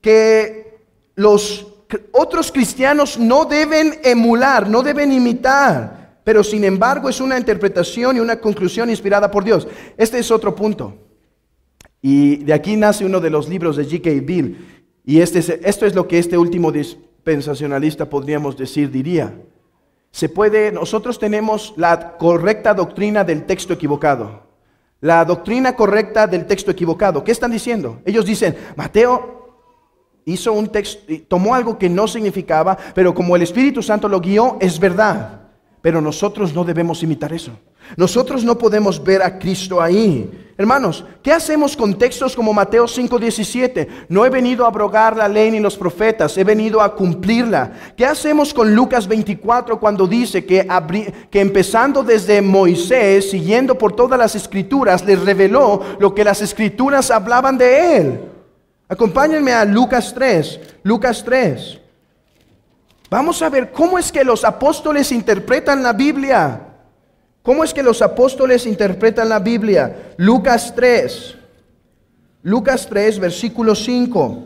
que los otros cristianos no deben emular, no deben imitar, pero sin embargo es una interpretación y una conclusión inspirada por Dios. Este es otro punto. Y de aquí nace uno de los libros de J.K. Bill. Y este esto es lo que este último dispensacionalista, podríamos decir, diría. Se puede, nosotros tenemos la correcta doctrina del texto equivocado. La doctrina correcta del texto equivocado. ¿Qué están diciendo? Ellos dicen, Mateo hizo un texto, tomó algo que no significaba, pero como el Espíritu Santo lo guió, es verdad. Pero nosotros no debemos imitar eso. Nosotros no podemos ver a Cristo ahí. Hermanos, ¿qué hacemos con textos como Mateo 5:17? No he venido a abrogar la ley ni los profetas, he venido a cumplirla. ¿Qué hacemos con Lucas 24 cuando dice que, que empezando desde Moisés, siguiendo por todas las escrituras, les reveló lo que las escrituras hablaban de él? Acompáñenme a Lucas 3, Lucas 3. Vamos a ver cómo es que los apóstoles interpretan la Biblia. ¿Cómo es que los apóstoles interpretan la Biblia? Lucas 3, Lucas 3, versículo 5.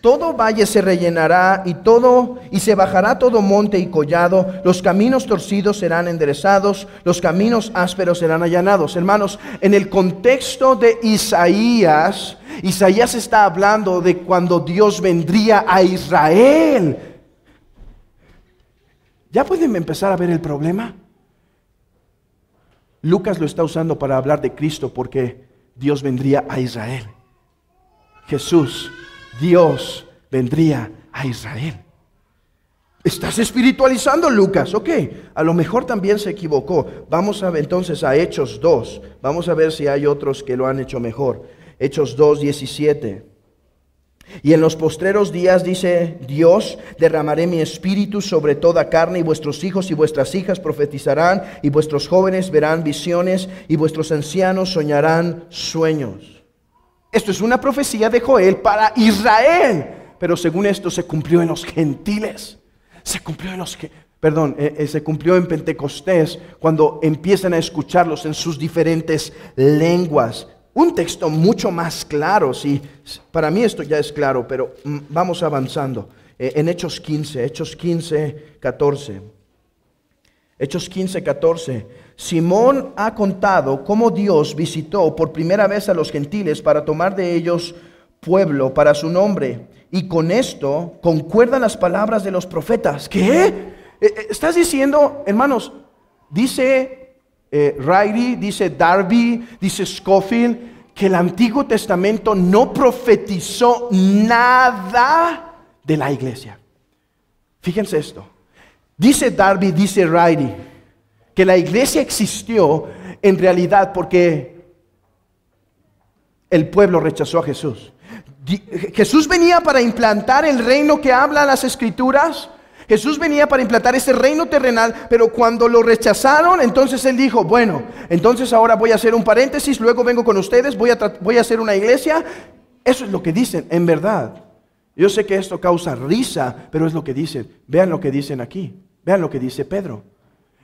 Todo valle se rellenará y todo y se bajará todo monte y collado, los caminos torcidos serán enderezados, los caminos ásperos serán allanados. Hermanos, en el contexto de Isaías, Isaías está hablando de cuando Dios vendría a Israel. ¿Ya pueden empezar a ver el problema? Lucas lo está usando para hablar de Cristo porque Dios vendría a Israel. Jesús, Dios vendría a Israel. Estás espiritualizando, Lucas. Ok, a lo mejor también se equivocó. Vamos a, entonces a Hechos 2. Vamos a ver si hay otros que lo han hecho mejor. Hechos 2, 17. Y en los postreros días dice Dios, derramaré mi espíritu sobre toda carne y vuestros hijos y vuestras hijas profetizarán y vuestros jóvenes verán visiones y vuestros ancianos soñarán sueños. Esto es una profecía de Joel para Israel, pero según esto se cumplió en los gentiles, se cumplió en los que, perdón, eh, eh, se cumplió en Pentecostés cuando empiezan a escucharlos en sus diferentes lenguas un texto mucho más claro, si para mí esto ya es claro, pero mm, vamos avanzando. Eh, en Hechos 15, Hechos 15, 14. Hechos 15, 14. Simón ha contado cómo Dios visitó por primera vez a los gentiles para tomar de ellos pueblo para su nombre. Y con esto concuerdan las palabras de los profetas. ¿Qué? Eh, eh, ¿Estás diciendo, hermanos, dice eh, Riley, dice Darby, dice Scofield, que el Antiguo Testamento no profetizó nada de la iglesia. Fíjense esto. Dice Darby, dice Riley, que la iglesia existió en realidad porque el pueblo rechazó a Jesús. Jesús venía para implantar el reino que hablan las escrituras, Jesús venía para implantar ese reino terrenal, pero cuando lo rechazaron, entonces él dijo, bueno, entonces ahora voy a hacer un paréntesis, luego vengo con ustedes, voy a, voy a hacer una iglesia. Eso es lo que dicen, en verdad. Yo sé que esto causa risa, pero es lo que dicen. Vean lo que dicen aquí, vean lo que dice Pedro.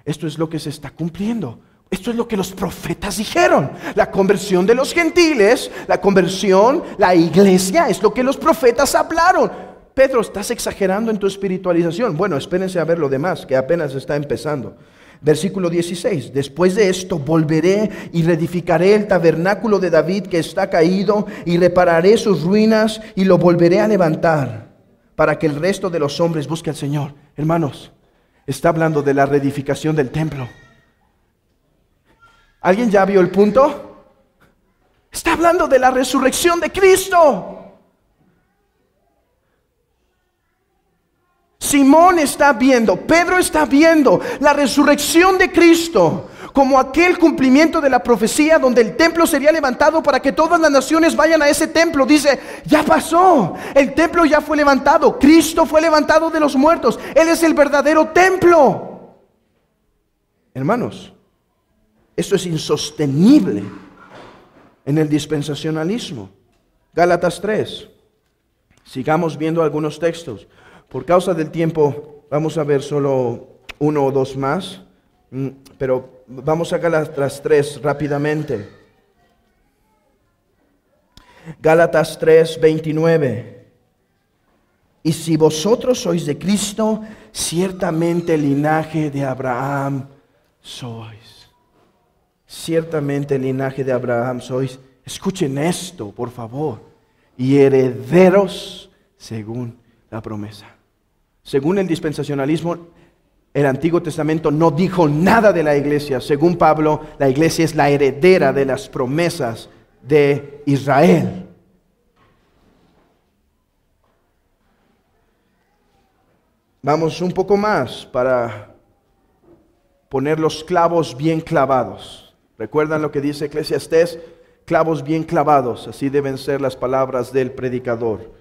Esto es lo que se está cumpliendo. Esto es lo que los profetas dijeron. La conversión de los gentiles, la conversión, la iglesia, es lo que los profetas hablaron. Pedro, estás exagerando en tu espiritualización. Bueno, espérense a ver lo demás, que apenas está empezando. Versículo 16, después de esto volveré y reedificaré el tabernáculo de David que está caído y repararé sus ruinas y lo volveré a levantar para que el resto de los hombres busque al Señor. Hermanos, está hablando de la reedificación del templo. ¿Alguien ya vio el punto? Está hablando de la resurrección de Cristo. Simón está viendo, Pedro está viendo la resurrección de Cristo como aquel cumplimiento de la profecía donde el templo sería levantado para que todas las naciones vayan a ese templo. Dice, ya pasó, el templo ya fue levantado, Cristo fue levantado de los muertos, Él es el verdadero templo. Hermanos, esto es insostenible en el dispensacionalismo. Gálatas 3. Sigamos viendo algunos textos. Por causa del tiempo, vamos a ver solo uno o dos más, mm, pero vamos a Galatas 3 rápidamente. Gálatas 3, 29. Y si vosotros sois de Cristo, ciertamente el linaje de Abraham sois. Ciertamente el linaje de Abraham sois. Escuchen esto, por favor. Y herederos según la promesa. Según el dispensacionalismo, el Antiguo Testamento no dijo nada de la iglesia. Según Pablo, la iglesia es la heredera de las promesas de Israel. Vamos un poco más para poner los clavos bien clavados. ¿Recuerdan lo que dice Eclesiastés? Clavos bien clavados, así deben ser las palabras del predicador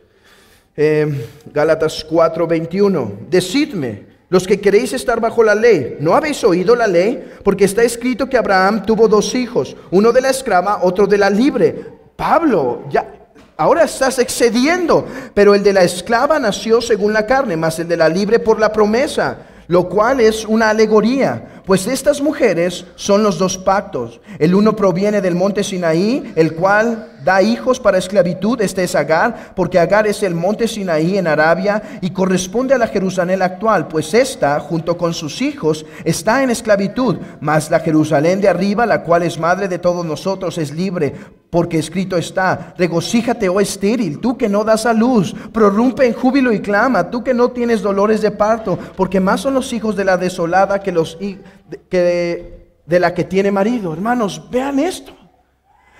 eh, Gálatas 4:21, decidme, los que queréis estar bajo la ley, ¿no habéis oído la ley? Porque está escrito que Abraham tuvo dos hijos, uno de la esclava, otro de la libre. Pablo, ya, Ahora estás excediendo, pero el de la esclava nació según la carne, más el de la libre por la promesa, lo cual es una alegoría, pues estas mujeres son los dos pactos. El uno proviene del monte Sinaí, el cual da hijos para esclavitud, este es Agar, porque Agar es el monte Sinaí en Arabia y corresponde a la Jerusalén actual, pues esta, junto con sus hijos, está en esclavitud, mas la Jerusalén de arriba, la cual es madre de todos nosotros, es libre, porque escrito está, regocíjate, oh estéril, tú que no das a luz, prorrumpe en júbilo y clama, tú que no tienes dolores de parto, porque más son los hijos de la desolada que los que de la que tiene marido. Hermanos, vean esto.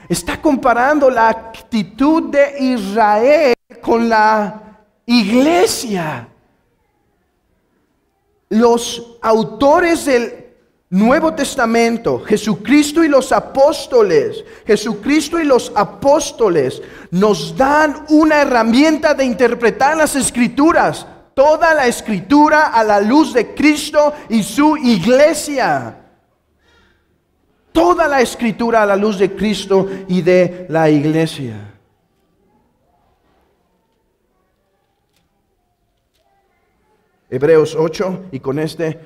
Está comparando la actitud de Israel con la iglesia. Los autores del Nuevo Testamento, Jesucristo y los apóstoles, Jesucristo y los apóstoles nos dan una herramienta de interpretar las escrituras, toda la escritura a la luz de Cristo y su iglesia toda la escritura a la luz de Cristo y de la iglesia. Hebreos 8 y con este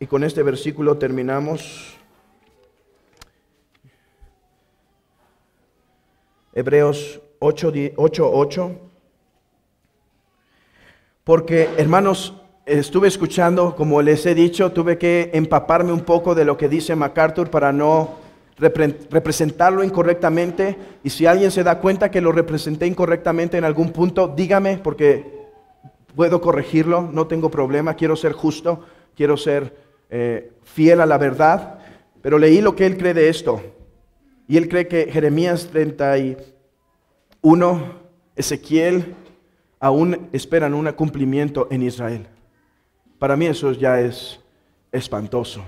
y con este versículo terminamos. Hebreos 8, 8, 8. Porque, hermanos, estuve escuchando, como les he dicho, tuve que empaparme un poco de lo que dice MacArthur para no representarlo incorrectamente. Y si alguien se da cuenta que lo representé incorrectamente en algún punto, dígame porque puedo corregirlo, no tengo problema, quiero ser justo, quiero ser eh, fiel a la verdad. Pero leí lo que él cree de esto. Y él cree que Jeremías 31, Ezequiel, aún esperan un cumplimiento en Israel. Para mí eso ya es espantoso.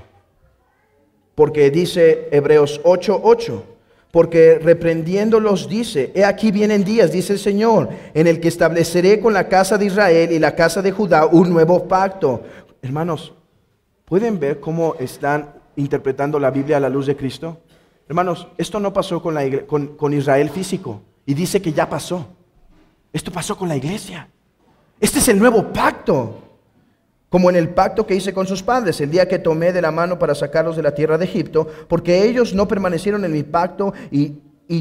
Porque dice Hebreos 8:8, porque reprendiéndolos dice, he aquí vienen días, dice el Señor, en el que estableceré con la casa de Israel y la casa de Judá un nuevo pacto. Hermanos, ¿pueden ver cómo están interpretando la Biblia a la luz de Cristo? Hermanos, esto no pasó con Israel físico y dice que ya pasó. Esto pasó con la iglesia. Este es el nuevo pacto como en el pacto que hice con sus padres, el día que tomé de la mano para sacarlos de la tierra de Egipto, porque ellos no permanecieron en mi pacto y,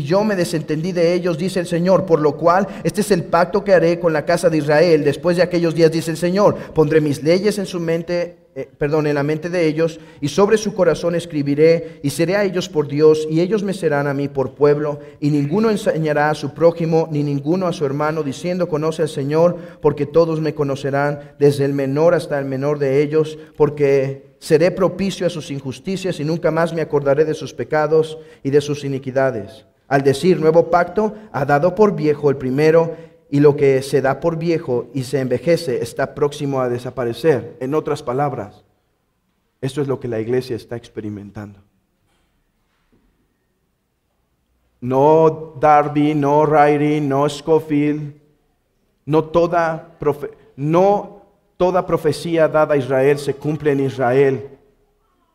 yo me desentendí de ellos, dice el Señor, por lo cual este es el pacto que haré con la casa de Israel. Después de aquellos días, dice el Señor, pondré mis leyes en su mente eh, perdón, en la mente de ellos, y sobre su corazón escribiré, y seré a ellos por Dios, y ellos me serán a mí por pueblo, y ninguno enseñará a su prójimo, ni ninguno a su hermano, diciendo, conoce al Señor, porque todos me conocerán, desde el menor hasta el menor de ellos, porque seré propicio a sus injusticias, y nunca más me acordaré de sus pecados y de sus iniquidades. Al decir nuevo pacto, ha dado por viejo el primero, y lo que se da por viejo y se envejece está próximo a desaparecer. En otras palabras, esto es lo que la iglesia está experimentando. No Darby, no Riley, no Scofield, no toda, no toda profecía dada a Israel se cumple en Israel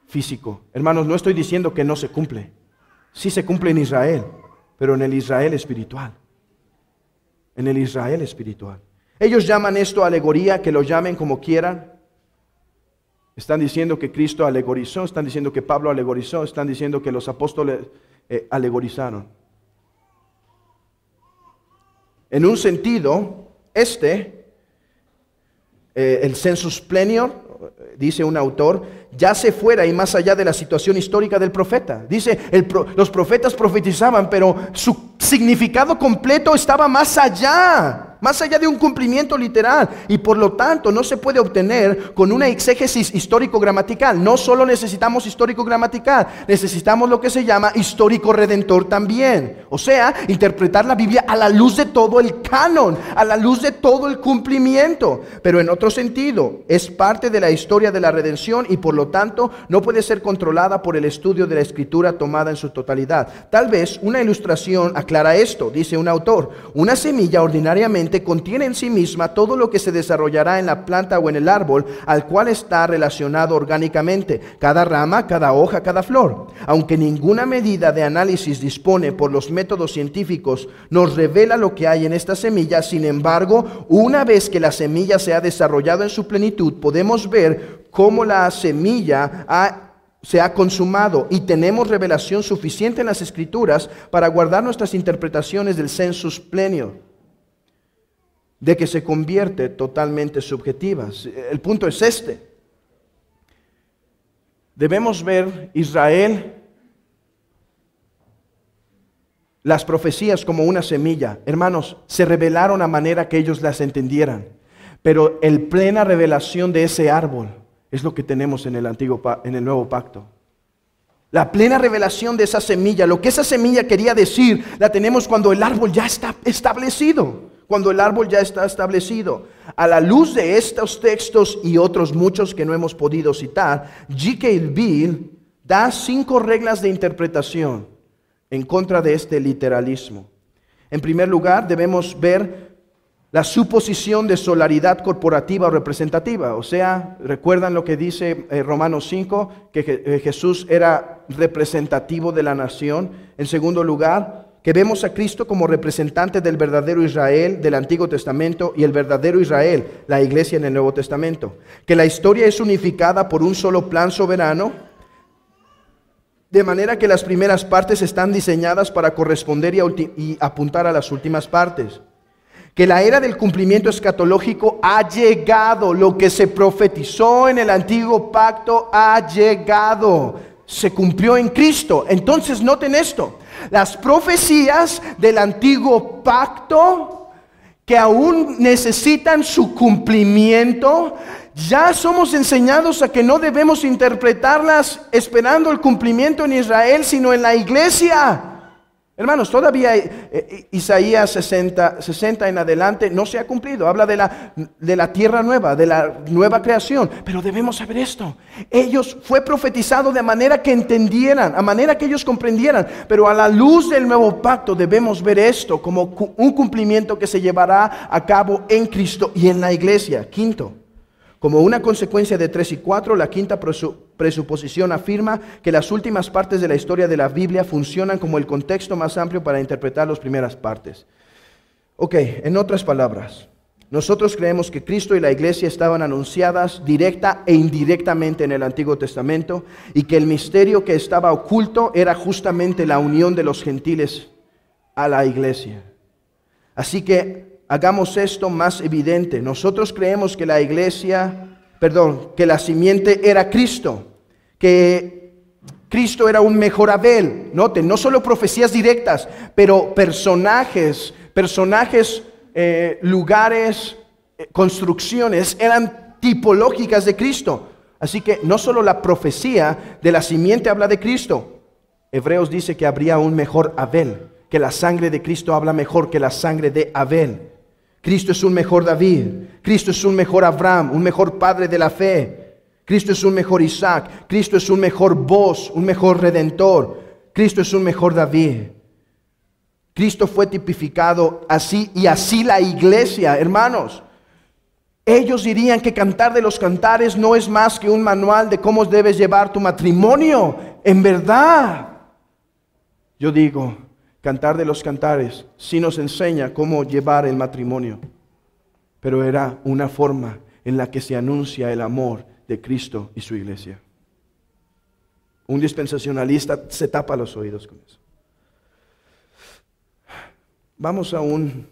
físico. Hermanos, no estoy diciendo que no se cumple. Sí se cumple en Israel, pero en el Israel espiritual en el Israel espiritual. Ellos llaman esto alegoría, que lo llamen como quieran. Están diciendo que Cristo alegorizó, están diciendo que Pablo alegorizó, están diciendo que los apóstoles eh, alegorizaron. En un sentido, este eh, el census plenior, dice un autor, ya se fuera y más allá de la situación histórica del profeta. Dice, los profetas profetizaban, pero su significado completo estaba más allá más allá de un cumplimiento literal. Y por lo tanto no se puede obtener con una exégesis histórico-gramatical. No solo necesitamos histórico-gramatical, necesitamos lo que se llama histórico-redentor también. O sea, interpretar la Biblia a la luz de todo el canon, a la luz de todo el cumplimiento. Pero en otro sentido, es parte de la historia de la redención y por lo tanto no puede ser controlada por el estudio de la escritura tomada en su totalidad. Tal vez una ilustración aclara esto, dice un autor. Una semilla ordinariamente contiene en sí misma todo lo que se desarrollará en la planta o en el árbol al cual está relacionado orgánicamente, cada rama, cada hoja, cada flor. Aunque ninguna medida de análisis dispone por los métodos científicos nos revela lo que hay en esta semilla, sin embargo, una vez que la semilla se ha desarrollado en su plenitud, podemos ver cómo la semilla se ha consumado y tenemos revelación suficiente en las escrituras para guardar nuestras interpretaciones del census plenio de que se convierte totalmente subjetivas. El punto es este. Debemos ver Israel, las profecías como una semilla. Hermanos, se revelaron a manera que ellos las entendieran, pero el plena revelación de ese árbol es lo que tenemos en el antiguo en el nuevo pacto. La plena revelación de esa semilla, lo que esa semilla quería decir, la tenemos cuando el árbol ya está establecido cuando el árbol ya está establecido. A la luz de estos textos y otros muchos que no hemos podido citar, G.K. Bill da cinco reglas de interpretación en contra de este literalismo. En primer lugar, debemos ver la suposición de solaridad corporativa o representativa. O sea, recuerdan lo que dice eh, Romanos 5, que eh, Jesús era representativo de la nación. En segundo lugar, que vemos a Cristo como representante del verdadero Israel del Antiguo Testamento y el verdadero Israel, la iglesia en el Nuevo Testamento. Que la historia es unificada por un solo plan soberano, de manera que las primeras partes están diseñadas para corresponder y, apuntar a las últimas partes. Que la era del cumplimiento escatológico ha llegado, lo que se profetizó en el antiguo pacto ha llegado, se cumplió en Cristo. Entonces noten esto, las profecías del antiguo pacto que aún necesitan su cumplimiento, ya somos enseñados a que no debemos interpretarlas esperando el cumplimiento en Israel, sino en la iglesia. Hermanos, todavía eh, eh, Isaías 60, en adelante no se ha cumplido. Habla de la, de la tierra nueva, de la nueva creación. Pero debemos saber esto. Ellos fue profetizado de manera que entendieran, a manera que ellos comprendieran. Pero a la luz del nuevo pacto debemos ver esto como un cumplimiento que se llevará a cabo en Cristo y en la iglesia. Quinto, como una consecuencia de 3 y 4, la quinta presuposición afirma que las últimas partes de la historia de la Biblia funcionan como el contexto más amplio para interpretar las primeras partes. Ok, en otras palabras, nosotros creemos que Cristo y la iglesia estaban anunciadas directa e indirectamente en el Antiguo Testamento y que el misterio que estaba oculto era justamente la unión de los gentiles a la iglesia. Así que hagamos esto más evidente. Nosotros creemos que la iglesia, perdón, que la simiente era Cristo, que Cristo era un mejor Abel. Noten, no solo profecías directas, pero personajes, personajes, eh, lugares, eh, construcciones, eran tipológicas de Cristo. Así que no solo la profecía de la simiente habla de Cristo. Hebreos dice que habría un mejor Abel, que la sangre de Cristo habla mejor que la sangre de Abel. Cristo es un mejor David. Cristo es un mejor Abraham, un mejor padre de la fe. Cristo es un mejor Isaac. Cristo es un mejor vos, un mejor redentor. Cristo es un mejor David. Cristo fue tipificado así y así la iglesia, hermanos. Ellos dirían que cantar de los cantares no es más que un manual de cómo debes llevar tu matrimonio. En verdad, yo digo, Cantar de los Cantares sí nos enseña cómo llevar el matrimonio, pero era una forma en la que se anuncia el amor de Cristo y su iglesia. Un dispensacionalista se tapa los oídos con eso. Vamos a un,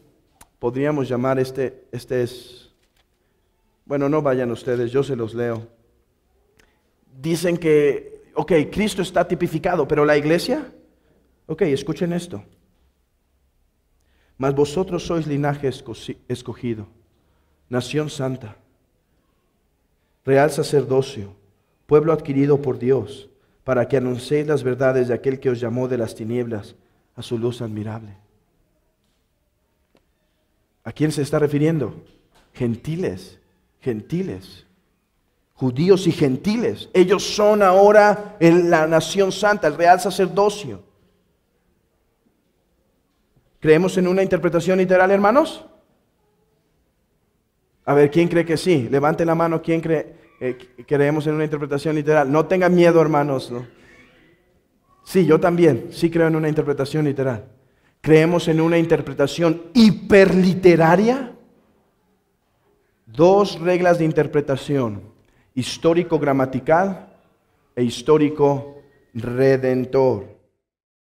podríamos llamar este, este es, bueno, no vayan ustedes, yo se los leo. Dicen que, ok, Cristo está tipificado, pero la iglesia, Ok, escuchen esto. Mas vosotros sois linaje escogido, nación santa, real sacerdocio, pueblo adquirido por Dios, para que anunciéis las verdades de aquel que os llamó de las tinieblas a su luz admirable. ¿A quién se está refiriendo? Gentiles, gentiles, judíos y gentiles. Ellos son ahora en la nación santa, el real sacerdocio. ¿Creemos en una interpretación literal, hermanos? A ver, ¿quién cree que sí? Levante la mano, ¿quién cree? Eh, que creemos en una interpretación literal. No tengan miedo, hermanos. Sí, yo también, sí creo en una interpretación literal. ¿Creemos en una interpretación hiperliteraria? Dos reglas de interpretación, histórico-gramatical e histórico-redentor.